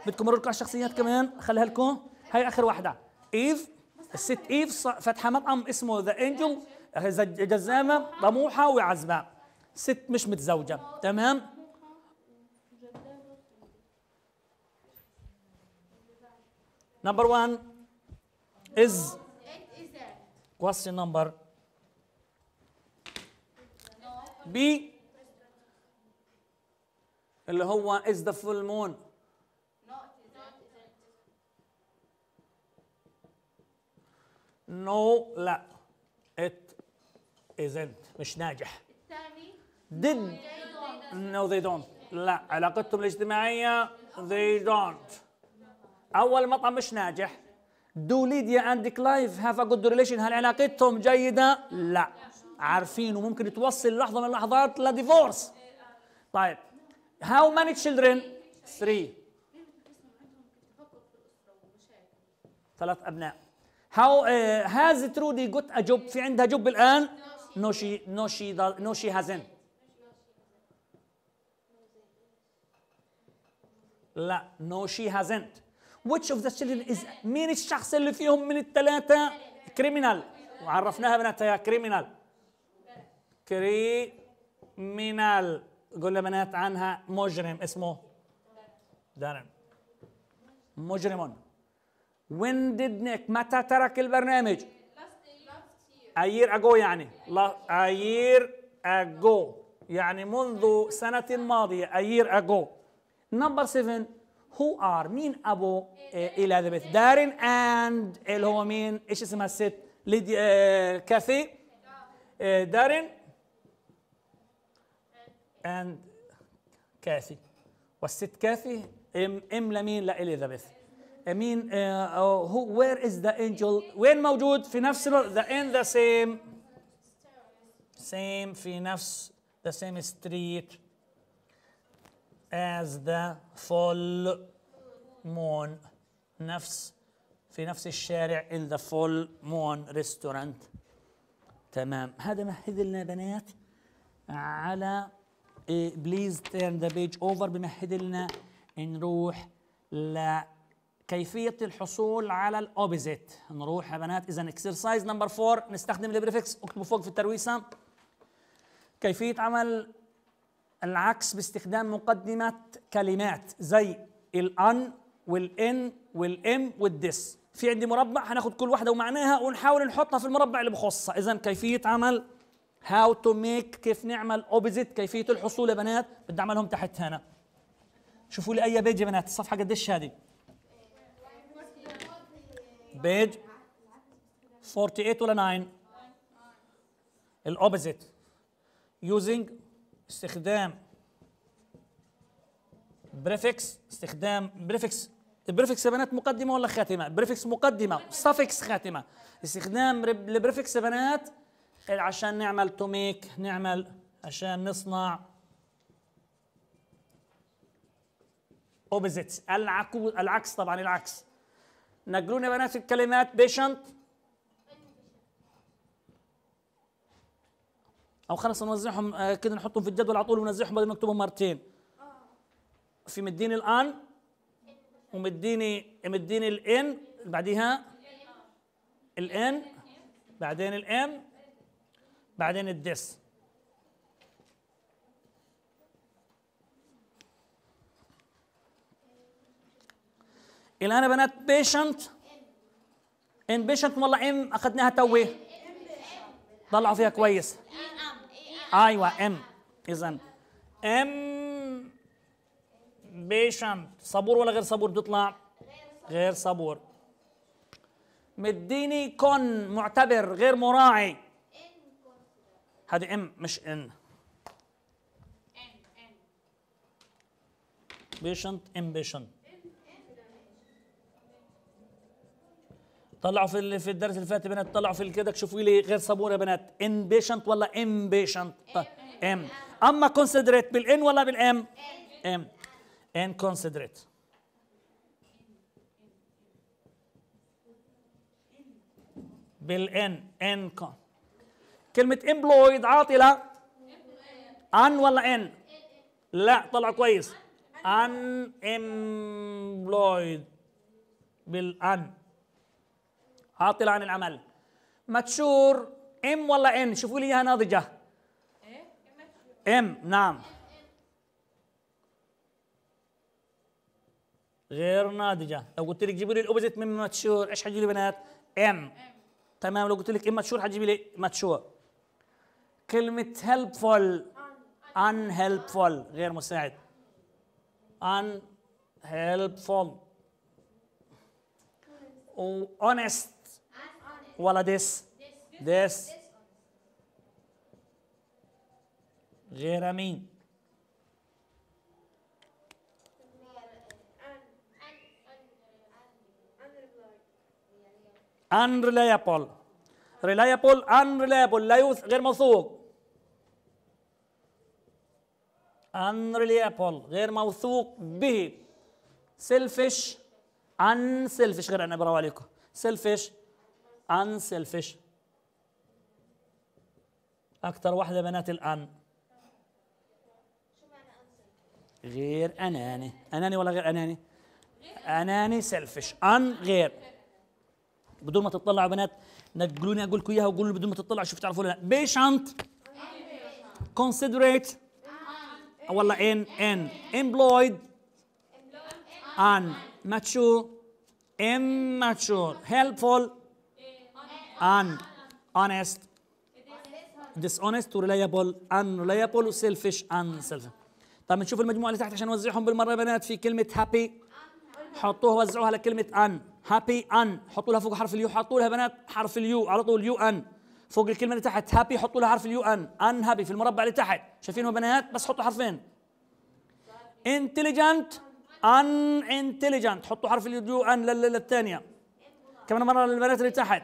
بدكم لكم على الشخصيات كمان خليها لكم هاي اخر واحده ايف الست ايف فتحه مطعم اسمه ذا انجل جزامة طموحة وعزماء ست مش متزوجة تمام نمبر 1 از question number B اللي هو is the full moon no لا it إذن مش ناجح الثاني did no they don't لا علاقتهم الاجتماعية they don't أول مطعم مش ناجح do Lydia and Clive have a good relation هل علاقتهم جيدة؟ لا عارفين وممكن توصل لحظة من اللحظات لديفورس طيب how many children؟ 3 ثلاث أبناء هاو هاز ترودي جوت a job في عندها جوب الآن؟ No, she, no, she, no, she hasn't. لا no she hasn't which of the children is مين الشخص اللي فيهم من الثلاثة criminal وعرفناها بناتها يا criminal criminal قول لبنات عنها مجرم اسمه دارن مجرم when did Nick متى ترك البرنامج أيير أجو يعني أيير أجو يعني منذ سنة ماضية أيير أجو نمبر سيفن هو ار مين ابو اليزابيث دارين اند اللي هو مين ايش اسمها الست ليدي آه كاثي آه دارين اند كاثي والست كاثي ام ام لمين لاليزابيث I mean, uh, uh, who, where is the angel? When موجود؟ في نفس the in the same same في نفس the same street as the full moon نفس في نفس الشارع in the full moon restaurant تمام هذا مهد لنا بنات على بليز تيرن ذا بيج اوفر بمهد لنا نروح ل كيفية الحصول على الأوبزيت نروح يا بنات إذا اكسرسايز نمبر 4 نستخدم البريفكس اكتبوا فوق في الترويسة كيفية عمل العكس باستخدام مقدمة كلمات زي الأن والإن والإم والدس في عندي مربع هناخد كل واحدة ومعناها ونحاول نحطها في المربع اللي بخصها إذا كيفية عمل هاو تو ميك كيف نعمل اوبزيت كيفية الحصول يا بنات بدي أعملهم تحت هنا شوفوا لي أي بيج يا بنات الصفحة قديش هذه بيج 48 ولا 9 الاوبزيت يوزنج استخدام بريفكس استخدام بريفكس البريفكس يا بنات مقدمه ولا خاتمه بريفكس مقدمه سفكس خاتمه استخدام البريفكس يا بنات عشان نعمل تو ميك نعمل عشان نصنع اوبزيتس العكس طبعا العكس نجلون بنفس الكلمات بيشنت او خلص نوزعهم آه، كده نحطهم في الجدول على طول ونوزعهم بدل ما نكتبهم مرتين في مديني الان ومديني مديني الان بعديها الان بعدين الام بعدين الدس الان يا بنات بيشنت ان بيشنت والله ام اخذناها توي طلعوا فيها كويس ايوه ام اذا ام بيشنت صبور ولا غير صبور بيطلع غير صبور مديني كن معتبر غير مراعي هذه ام مش ان بيشنت امبيشنت طلعوا في في الدرس اللي فات يا بنات طلعوا في الكده شوفوا لي غير صبوره يا بنات ان بيشنت ولا ام بيشنت ام اما كونسيدريت بالان ولا بالام ام ان كونسيدريت بالان ان كلمه امبلويد عاطله ان ولا ان لا طلع كويس ان امبلويد بالان عاطله عن العمل متشور ام ولا ان شوفوا لي اياها ناضجه إيه؟ ام نعم غير ناضجه لو قلت لك جيبوا لي الاوبزيت من متشور ايش حتجيب لي بنات ام تمام لو قلت لك ام متشور حتجيب لي متشور كلمه helpful unhelpful غير مساعد unhelpful و honest ولا this this غير مين unreliable reliable unreliable لا يوث غير موثوق unreliable غير موثوق به selfish unselfish غير أنا براو عليكم selfish unselfish اكثر واحدة بنات الأن غير أناني أناني ولا غير أناني أناني سيلفش أن غير بدون ما تطلعوا بنات نقلوني أقول لكم إياها وقولوا بدون ما تطلعوا شوف تعرفوا لنا بيشنت كونسيدريت والله إن إن امبلويد أن ام immature هيلبفول and honest, dishonest to reliable, unreliable, selfish, unselfish. طيب نشوف المجموعة اللي تحت عشان نوزعهم بالمرة يا بنات في كلمة happy حطوها وزعوها لكلمة ان happy ان حطوا لها فوق حرف اليو حطوا لها بنات حرف اليو على طول يو ان فوق الكلمة اللي تحت happy حطوا لها حرف اليو ان ان happy في المربع اللي تحت شايفينه بنات بس حطوا حرفين intelligent ان انتليجنت حطوا حرف اليو ان للثانية كمان مرة للبنات اللي تحت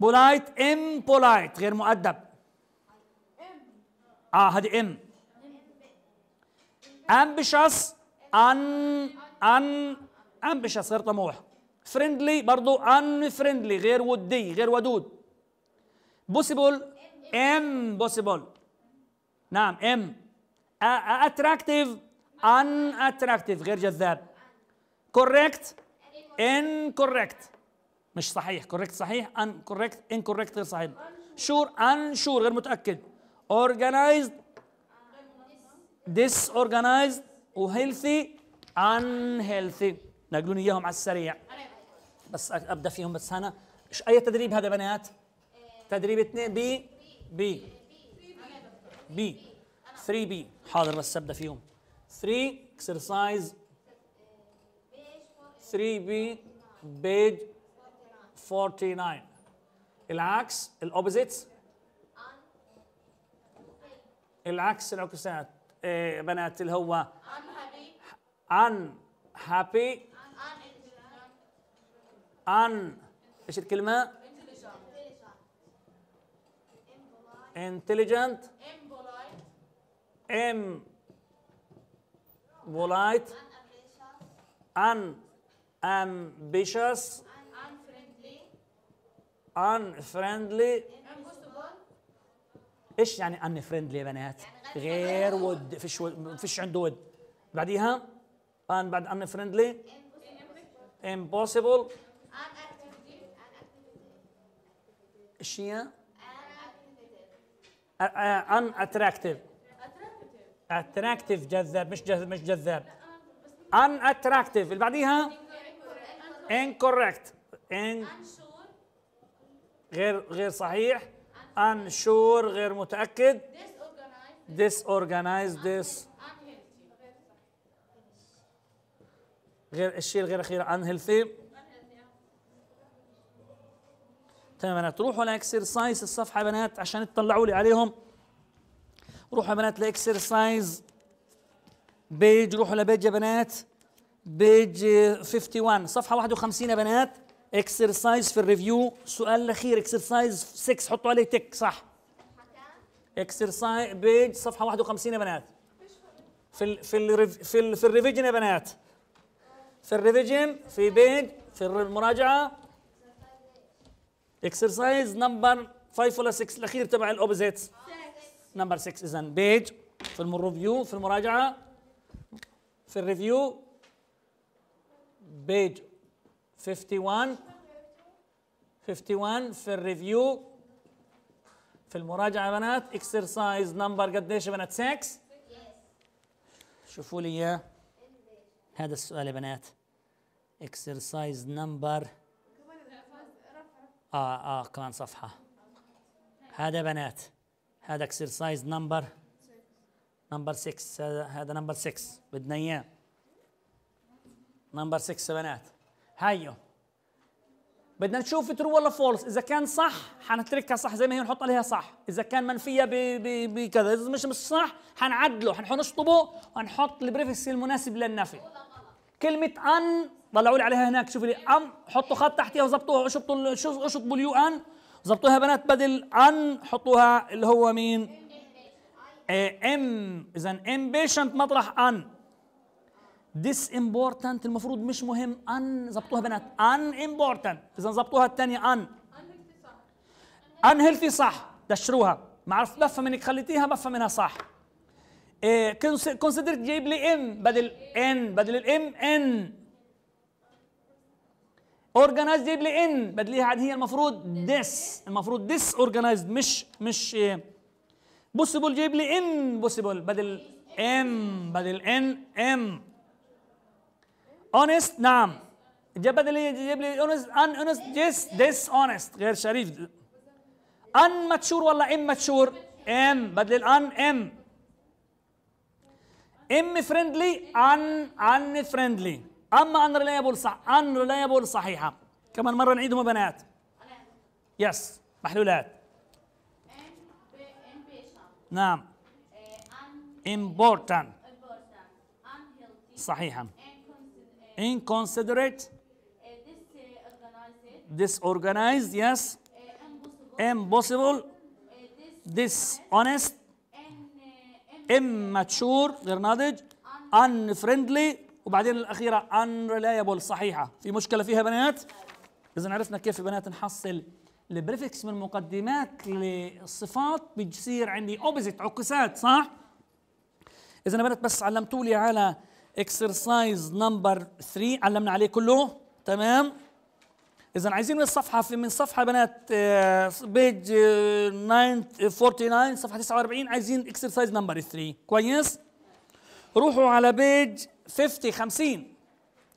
بولايت ام بولايت غير مؤدب اه هذه ام امبيشس ان ان امبيشس غير طموح فريندلي برضو ان فريندلي غير ودي غير ودود بوسيبل ام بوسيبل نعم ام اتراكتيف ان اتراكتيف غير جذاب كوركت ان كوركت مش صحيح كوريكت صحيح ان كوريكت ان كوريكت غير صحيح شور ان شور غير متاكد اورجانيزد ديس اورجانيزد وهيلثي ان هيلثي نقلوني اياهم على السريع بس ابدا فيهم بس انا اي تدريب هذا بنات تدريب 2 بي بي بي 3 بي حاضر بس ابدا فيهم 3 اكسرسايز 3 بي بيج 49 العكس الاوبوزيتس العكس العكسات إيه بنات اللي هو ان هابي ان ايش الكلمه intelligent ام بولايت ان ام ambitious unfriendly ايش يعني unfriendly يا بنات؟ غير ود فيش ود فيش عنده ود بعديها ان بعد unfriendly impossible ايش هي؟ unattractive attractive جذاب مش جذاب مش جذاب unattractive اللي بعديها incorrect in غير غير صحيح انشور غير متاكد disorganized this غير الشيء الغير اخير unhealthy تمام بنات روحوا لاكسرسايز الصفحه بنات عشان تطلعوا لي عليهم روحوا يا بنات لاكسرسايز بيج روحوا لبيج يا بنات بيج 51 صفحه 51 يا بنات اكسرسايز في الريفيو السؤال الاخير اكسرسايز 6 حطوا عليه تك صح اكسرسايز بيج صفحه 51 يا بنات في الـ في الـ في, الـ في الريفيجن يا بنات في الريفيجن في بيج في المراجعه اكسرسايز نمبر 5 ولا 6 الاخير تبع الاوبزيتس نمبر 6 اذا بيج في الريفيو في المراجعه في الريفيو بيج 51 51 في الريفيو في المراجعه يا بنات اكسرسايز نمبر قديش يا بنات 6 شوفوا لي اياه هذا السؤال يا بنات اكسرسايز نمبر اه اه كمان صفحه هذا يا بنات هذا اكسرسايز نمبر نمبر 6 هذا نمبر 6 بدنا اياه نمبر 6 بنات هيو بدنا نشوف ترو ولا فولس اذا كان صح حنتركها صح زي ما هي نحط عليها صح اذا كان منفيه بكذا اذا مش مش صح حنعدله حنشطبه ونحط البريفكس المناسب للنفي كلمه ان طلعوا لي عليها هناك شوفوا لي ام حطوا خط تحتيها وظبطوها شو اشطبوا اليو ان ظبطوها بنات بدل ان حطوها اللي هو مين إيه، ام اذا امبيشنت مطرح ان ديس امبورتنت المفروض مش مهم ان ظبطوها بنات ان امبورتنت اذا ظبطوها الثانيه ان ان هيلثي صح دشروها ما عرفت بفهم انك خليتيها بفهم منها صح إيه كونسيدرت جايب لي ام بدل ان بدل الام ان اورجنايز جايب لي ان بدليها عاد هي المفروض ديس المفروض ديس اورجنايز مش مش بوسيبل إيه. جايب لي ان بوسيبل بدل ام بدل ان ام honest نعم الجاب بدل يجيب لي honest ان honest yes dishonest غير شريف ان ماتشور ولا ام ماتشور ام بدل الان ام ام فريندلي ان ان فريندلي اما ان ريلايبل صح ان ريلايبل صحيحه كمان مره نعيدهم يا بنات يس محلولات نعم امبورتان صحيحا inconsiderate, eh, disorganized, yes, eh, impossible, eh, dishonest, immature غير ناضج unfriendly وبعدين الأخيرة unreliable صحيحة في مشكلة فيها بنات إذا عرفنا كيف بنات نحصل البريفكس من مقدمات للصفات بتصير عندي اوبزيت عكسات صح؟ إذا بنات بس علمتولي على اكسرسايز نمبر 3 علمنا عليه كله تمام اذا عايزين من الصفحه في من صفحه بنات بيج آه، 49 آه، آه، صفحه 49 عايزين اكسرسايز نمبر 3 كويس روحوا على بيج 50 50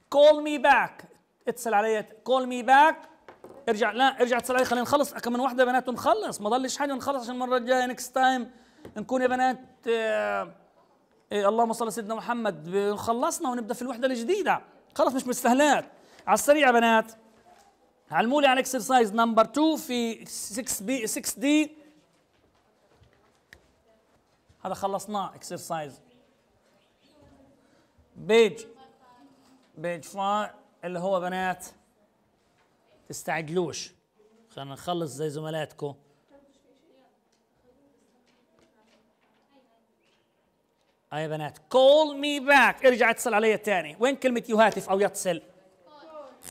كول مي باك اتصل علي كول مي باك ارجع لا ارجع اتصل علي خلينا نخلص كم من وحده يا بنات ونخلص ما ضلش حاجه نخلص عشان المره الجايه نكست تايم نكون يا بنات آه إيه اللهم صل على سيدنا محمد خلصنا ونبدا في الوحده الجديده خلص مش مستهلات على السريع يا بنات علموا لي على اكسرسايز نمبر 2 في 6 بي 6 دي هذا خلصناه اكسرسايز بيج بيج 5 اللي هو بنات تستعجلوش خلينا نخلص زي زملاتكم آه يا بنات كول مي باك ارجع اتصل علي ثاني وين كلمة يهاتف أو يتصل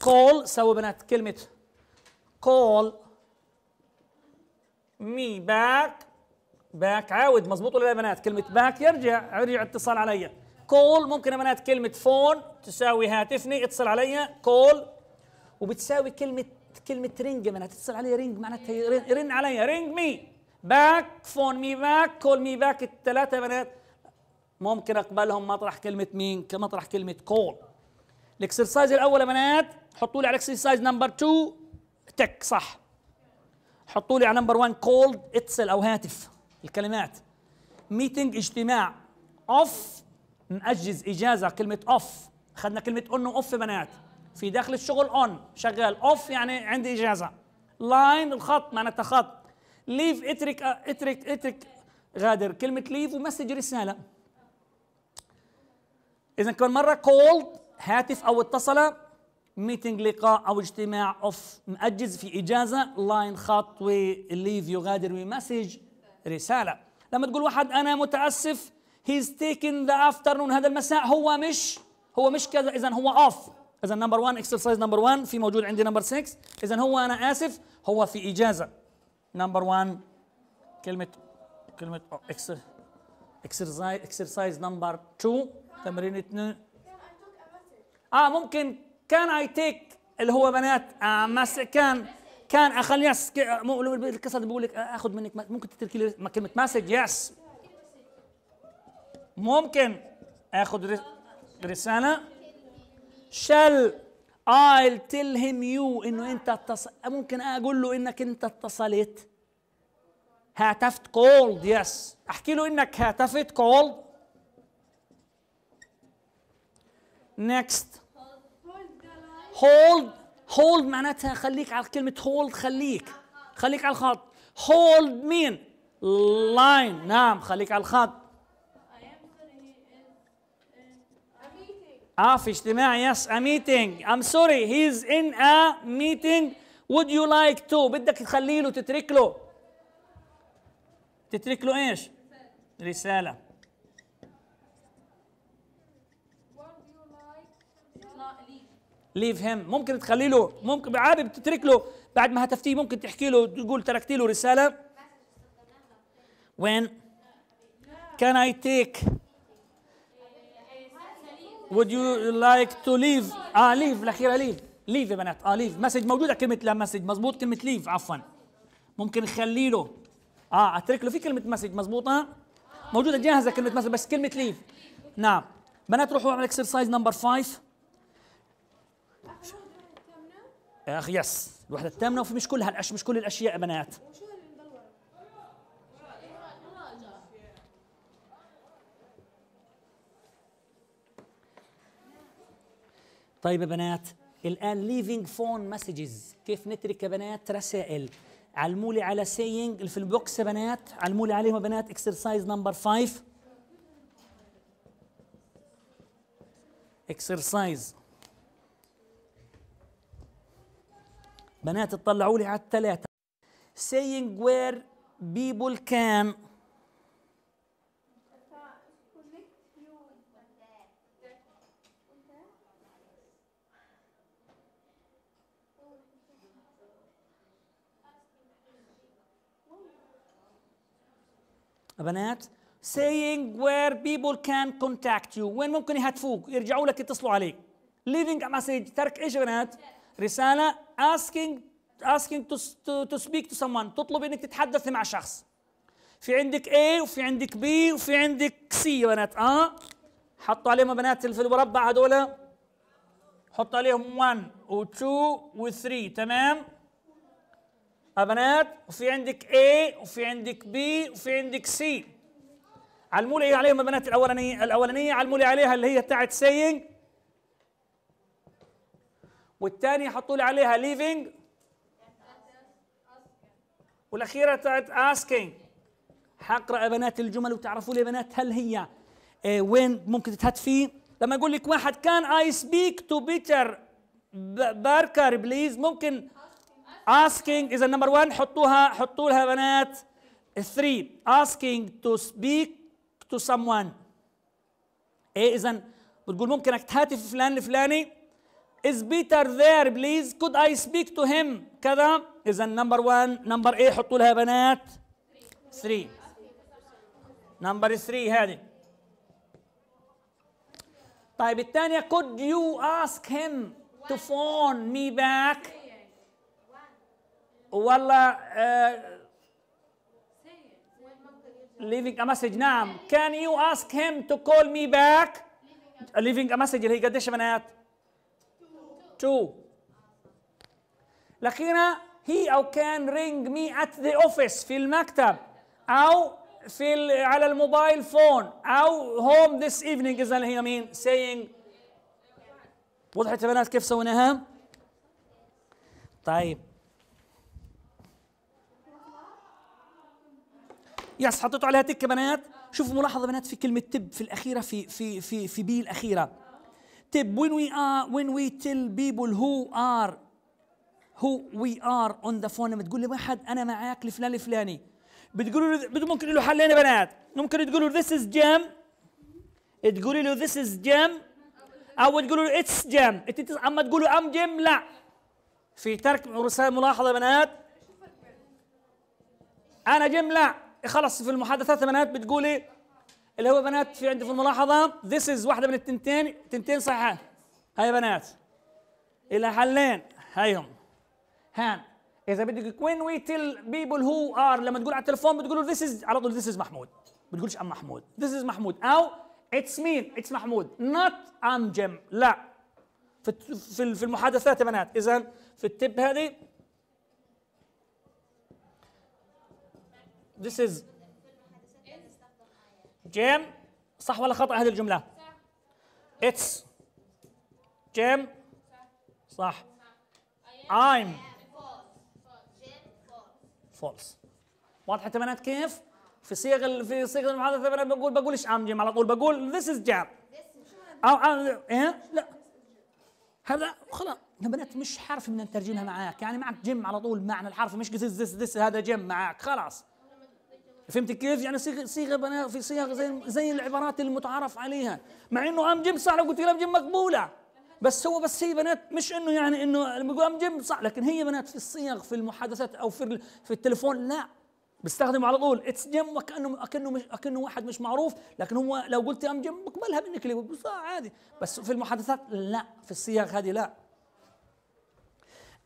كول سووا بنات كلمة كول مي باك باك عاود مزبوط ولا لا يا بنات كلمة باك يرجع ارجع اتصال علي كول ممكن يا بنات كلمة فون تساوي هاتفني اتصل علي كول وبتساوي كلمة كلمة رينج يا بنات اتصل علي رينج معناتها يرن علي رينج مي باك فون مي باك كول مي باك الثلاثة يا بنات ممكن اقبلهم مطرح كلمه مين كمطرح كلمه كول الاكسرسايز الاول يا بنات حطوا لي على الاكسرسايز نمبر 2 تك صح حطوا لي على نمبر 1 كولد اتصل او هاتف الكلمات ميتنج اجتماع اوف نأجز اجازه كلمه اوف أخذنا كلمه اون واوف يا بنات في داخل الشغل اون شغال اوف يعني عندي اجازه لاين الخط معناتها خط ليف اترك اترك اترك غادر كلمه ليف ومسج رساله إذا كان مرة كولد هاتف أو اتصل ميتنج لقاء أو اجتماع أوف مأجز في إجازة لاين خط وليف يغادر ومسج رسالة لما تقول واحد أنا متأسف he's taken ذا افترنون هذا المساء هو مش هو مش كذا إذا هو أوف إذا نمبر 1 اكسرسايز نمبر 1 في موجود عندي نمبر 6 إذا هو أنا آسف هو في إجازة نمبر 1 كلمة كلمة اكسرسايز اكسرسايز نمبر 2 تمرين اثنين اه ممكن كان اي تيك اللي هو بنات آه مس كان كان اخلي يس القصه بقول لك آه، اخذ منك ممكن تتركي لي كلمه مسج يس ممكن اخذ رساله شل I'll tell him you انه انت اتصل ممكن اقول له انك انت اتصلت هاتفت كولد يس احكي له انك هاتفت كولد next hold hold معناتها خليك على كلمة hold خليك خليك على الخط hold مين line نعم خليك على الخط اه في اجتماع yes a meeting I'm sorry he's in a meeting would you like to بدك تخلي له تترك له تترك له ايش رسالة ليف هيم ممكن تخلي له ممكن عادي تترك له بعد ما هتفتيه ممكن تحكي له تقول تركت له رساله وين كان اي تيك would you like to leave اه ليف الاخيره ليف ليف يا بنات اه ليف مسج موجوده كلمه لا مسج مضبوط كلمه ليف عفوا ممكن نخلي له اه اترك له في كلمه مسج مضبوطه موجوده جاهزه كلمه مسج بس كلمه ليف نعم بنات روحوا على اكسرسايز نمبر 5 آه، اخ يس الوحده الثامنه وفي مش كل هالأش مش كل الاشياء يا بنات طيب يا بنات الان ليفينج فون مسجز كيف نترك يا بنات رسائل علموا لي على سينج في البوكس يا بنات علموا لي عليهم يا بنات اكسرسايز نمبر 5 اكسرسايز بنات اطلعوا لي على الثلاثة saying where people can بنات saying where people can contact you وين ممكن يهاتفوك يرجعوا لك يتصلوا عليك leaving a message ترك ايش يا بنات رسالة asking asking to, to, to speak to someone تطلب انك تتحدث مع شخص في عندك A وفي عندك B وفي عندك C يا بنات اه حطوا عليهم بنات في المربع هذول حط عليهم 1 و2 و3 تمام بنات وفي عندك A وفي عندك B وفي عندك C علموا لي عليهم البنات الاولانيه الاولانيه علموا لي عليها اللي هي بتاعت saying والثانية يحطوا لي عليها ليفينج والأخيرة تاعت اسكينج حقرأ يا بنات الجمل وتعرفوا لي يا بنات هل هي إيه وين ممكن تتهتفي لما يقول لك واحد كان اي سبيك تو بيتر باركر بليز ممكن اسكينج إذا نمبر 1 حطوها حطوا لها بنات 3 اسكينج تو سبيك تو someone إيه إذا بتقول ممكن تهاتف فلان الفلاني Is Peter there please? Could I speak to him? كذا إذا number one. Number A حطوا لها بنات Three. Number three هذه طيب الثانية could you ask him to phone me back ولا uh, leaving a message نعم can you ask him to call me back leaving a message اللي هي قديش بنات 2 لكن he أو can ring me at the office في المكتب أو في على الموبايل فون أو home this evening إذا هي مين saying وضحت يا بنات كيف سويناها؟ طيب يس حطيتوا عليها تكه بنات شوفوا ملاحظه بنات في كلمه تب في الاخيره في في في في بي الاخيره طيب when we are, when we tell people who are, who we are on the phone, لما تقول لواحد أنا معاك لفلان الفلاني بتقولوا له ممكن له حلين بنات ممكن تقولوا له this is jam تقول له this is jam أو تقولوا له it's jam أما تقولوا أم جيم لا في ترك رسالة ملاحظة بنات أنا جيم لا خلص في المحادثات بنات بتقولي اللي هو بنات في عندي في الملاحظه ذيس از واحده من التنتين تنتين صحيحات هاي بنات الى حلين هايهم هان اذا بدك وين وي تيل بيبل هو ار لما تقول على التليفون بتقول ذيس از على طول ذيس از محمود ما بتقولش ام محمود ذيس از محمود او اتس مين اتس محمود نوت ام جيم لا في في المحادثات يا بنات اذا في التب هذه ذيس is جيم صح ولا خطأ هذه الجملة؟ صح اتس جيم صح I'm فولس واضحة يا كيف؟ في صيغ في صيغ المحادثة أنا بقول بقول إيش ام جيم على طول بقول ذيس از جام أو إيه؟ لا هذا خلاص يا بنات مش حرف من نترجمها معاك يعني معك جيم على طول معنى الحرف مش ذس ذس هذا جيم معاك خلاص فهمت كيف؟ يعني صيغ صيغه في صيغ زي زي العبارات المتعارف عليها، مع انه ام جيم صح لو قلت ام جيم مقبوله بس هو بس هي بنات مش انه يعني انه لما يقول ام جيم صح لكن هي بنات في الصيغ في المحادثات او في في التليفون لا بستخدمه على طول اتس جيم وكانه اكنه مش اكنه واحد مش معروف لكن هو لو قلت ام جيم بقبلها منك اللي عادي بس في المحادثات لا في الصيغ هذه لا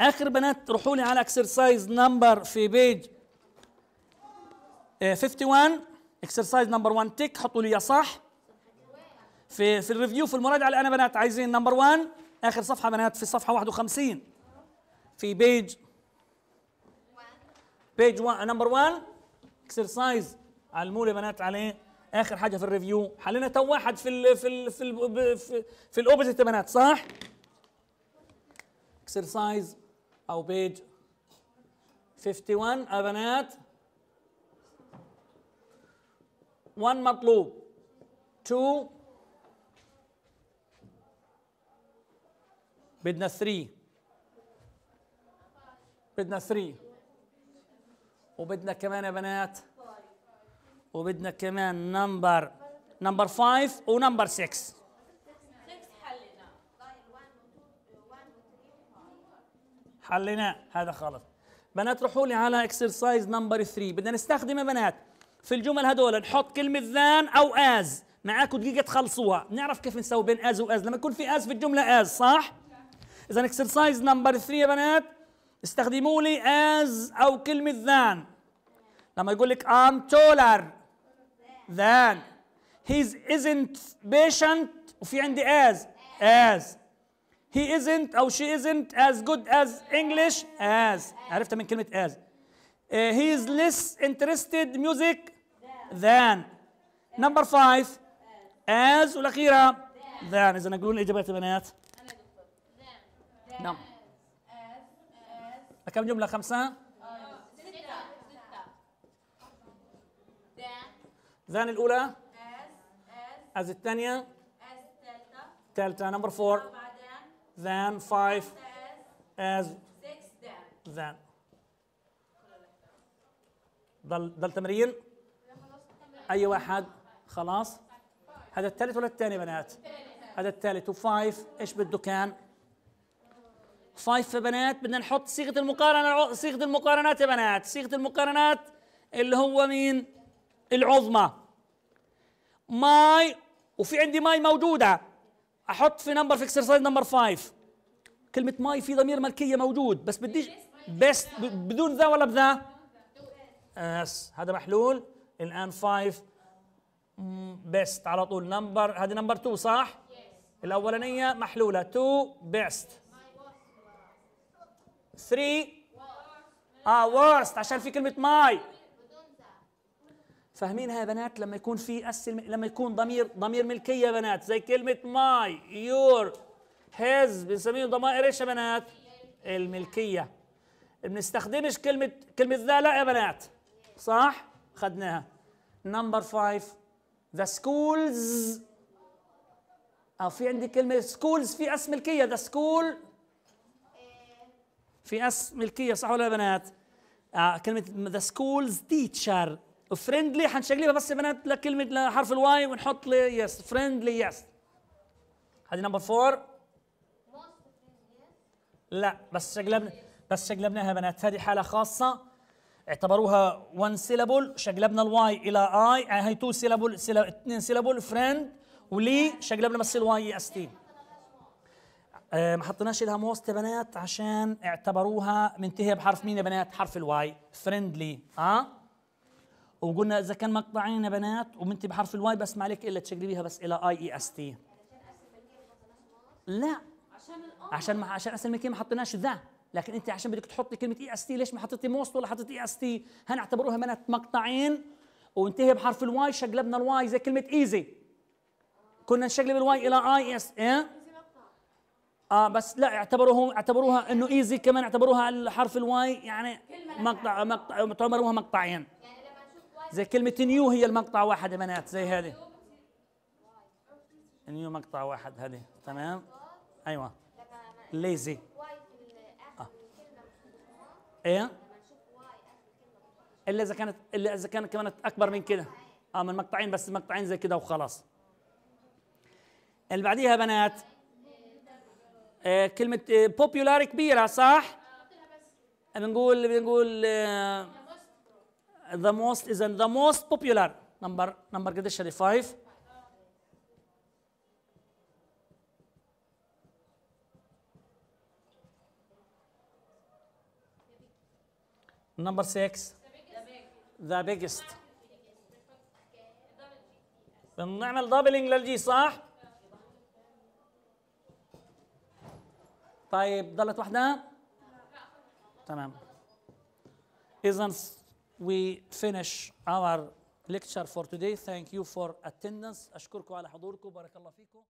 اخر بنات روحوا لي على اكسرسايز نمبر في بيج 51 اكسرسايز نمبر 1 تك حطوا لي اياه صح في في الريفيو في المراجعه اللي انا بنات عايزين نمبر 1 اخر صفحه بنات في صفحه 51 في بيج بيج 1 نمبر 1 اكسرسايز علموا لي بنات عليه اخر حاجه في الريفيو حلينا تو واحد في الـ في الـ في الـ في, الاوبوزيت يا بنات صح اكسرسايز او بيج 51 يا بنات 1 مطلوب 2 بدنا 3 بدنا 3 وبدنا كمان يا بنات وبدنا كمان نمبر نمبر 5 ونمبر 6 حلنا هذا خلص بنات روحوا لي على اكسرسايز نمبر 3 بدنا نستخدم يا بنات في الجمل هذول نحط كلمة ذان أو آز معاكم دقيقة تخلصوها نعرف كيف نسوي بين آز وآز لما يكون في آز في الجملة آز صح؟ إذا اكسرسايز نمبر 3 يا بنات استخدموا لي آز أو كلمة ذان لما يقول لك I'm taller than he isn't patient وفي عندي as as he isn't أو she isn't as good as English as عرفتها من كلمة as uh, he is less interested music than number five as والأخيرة than إذا نقول الإجابات يا بنات نعم كم جملة خمسة؟ ذان الأولى as الثانية الثالثة نمبر فور ذان فايف as ذان ضل ضل تمرين أي واحد خلاص هذا الثالث ولا الثاني بنات هذا الثالث وفايف إيش بده كان فايف يا بنات بدنا نحط صيغة المقارنة صيغة المقارنات يا بنات صيغة المقارنات اللي هو مين العظمى ماي وفي عندي ماي موجودة أحط في نمبر في اكسرسايز نمبر فايف كلمة ماي في ضمير ملكية موجود بس بديش بس بدون ذا ولا بذا اس هذا محلول الان 5 بيست على طول نمبر هذه نمبر 2 صح؟ الاولانيه محلوله 2 بيست 3 اه worst عشان في كلمه ماي فاهمينها يا بنات لما يكون في اس لما يكون ضمير ضمير ملكيه يا بنات زي كلمه ماي يور هيز بنسميه ضمائر ايش يا بنات؟ الملكيه بنستخدمش كلمه كلمه ذا لا يا بنات صح؟ خدناها نمبر 5 ذا سكولز اه في عندي كلمه سكولز في اس ملكيه ذا سكول في اس ملكيه صح ولا يا بنات آه كلمه ذا سكولز تيتشر فريندلي حنشغلها بس يا بنات لكلمه لحرف الواي ونحط لي يس فريندلي يس هذه نمبر 4 لا بس شقلبنا بس شقلبناها يا بنات هذه حاله خاصه اعتبروها 1 سيلابل شقلبنا الواي الى اي هي 2 سيلابل 2 سيلابل فريند ولي شقلبنا بس الواي اس تي ما حطيناش لها موست يا بنات عشان اعتبروها منتهيه بحرف مين يا بنات؟ حرف الواي فريندلي اه وقلنا اذا كان مقطعين يا بنات ومنتهي بحرف الواي بس ما عليك الا تشقلبيها بس الى اي اي اس تي لا عشان عشان عشان اسم ما حطيناش ذا لكن انت عشان بدك تحطي كلمه اي اس تي ليش ما حطيتي موست ولا حطيتي اي e اس تي هن اعتبروها منت مقطعين وانتهي بحرف الواي شقلبنا الواي زي كلمه ايزي كنا نشقلب الواي الى اي اس ايه اه بس لا اعتبروه اعتبروها انه ايزي كمان اعتبروها حرف الواي يعني مقطع مقطع اعتبروها مقطعين يعني زي كلمه نيو هي المقطع واحد يا بنات زي هذه نيو مقطع واحد هذه تمام ايوه ليزي ايه الا اذا كانت الا اذا كانت كمان اكبر من كده اه من مقطعين بس مقطعين زي كده وخلاص اللي بعديها بنات آه كلمة آه بوبيولار كبيرة صح؟ بنقول بنقول ذا إيه، موست اذا ذا موست بوبيولار نمبر نمبر قديش هذه 5 Number six. The biggest. بنعمل دبلنج للجي صح؟ طيب ضلت وحدها؟ تمام. إذا we finish our lecture for today. Thank you for attendance. أشكركم على حضوركم. بارك الله فيكم.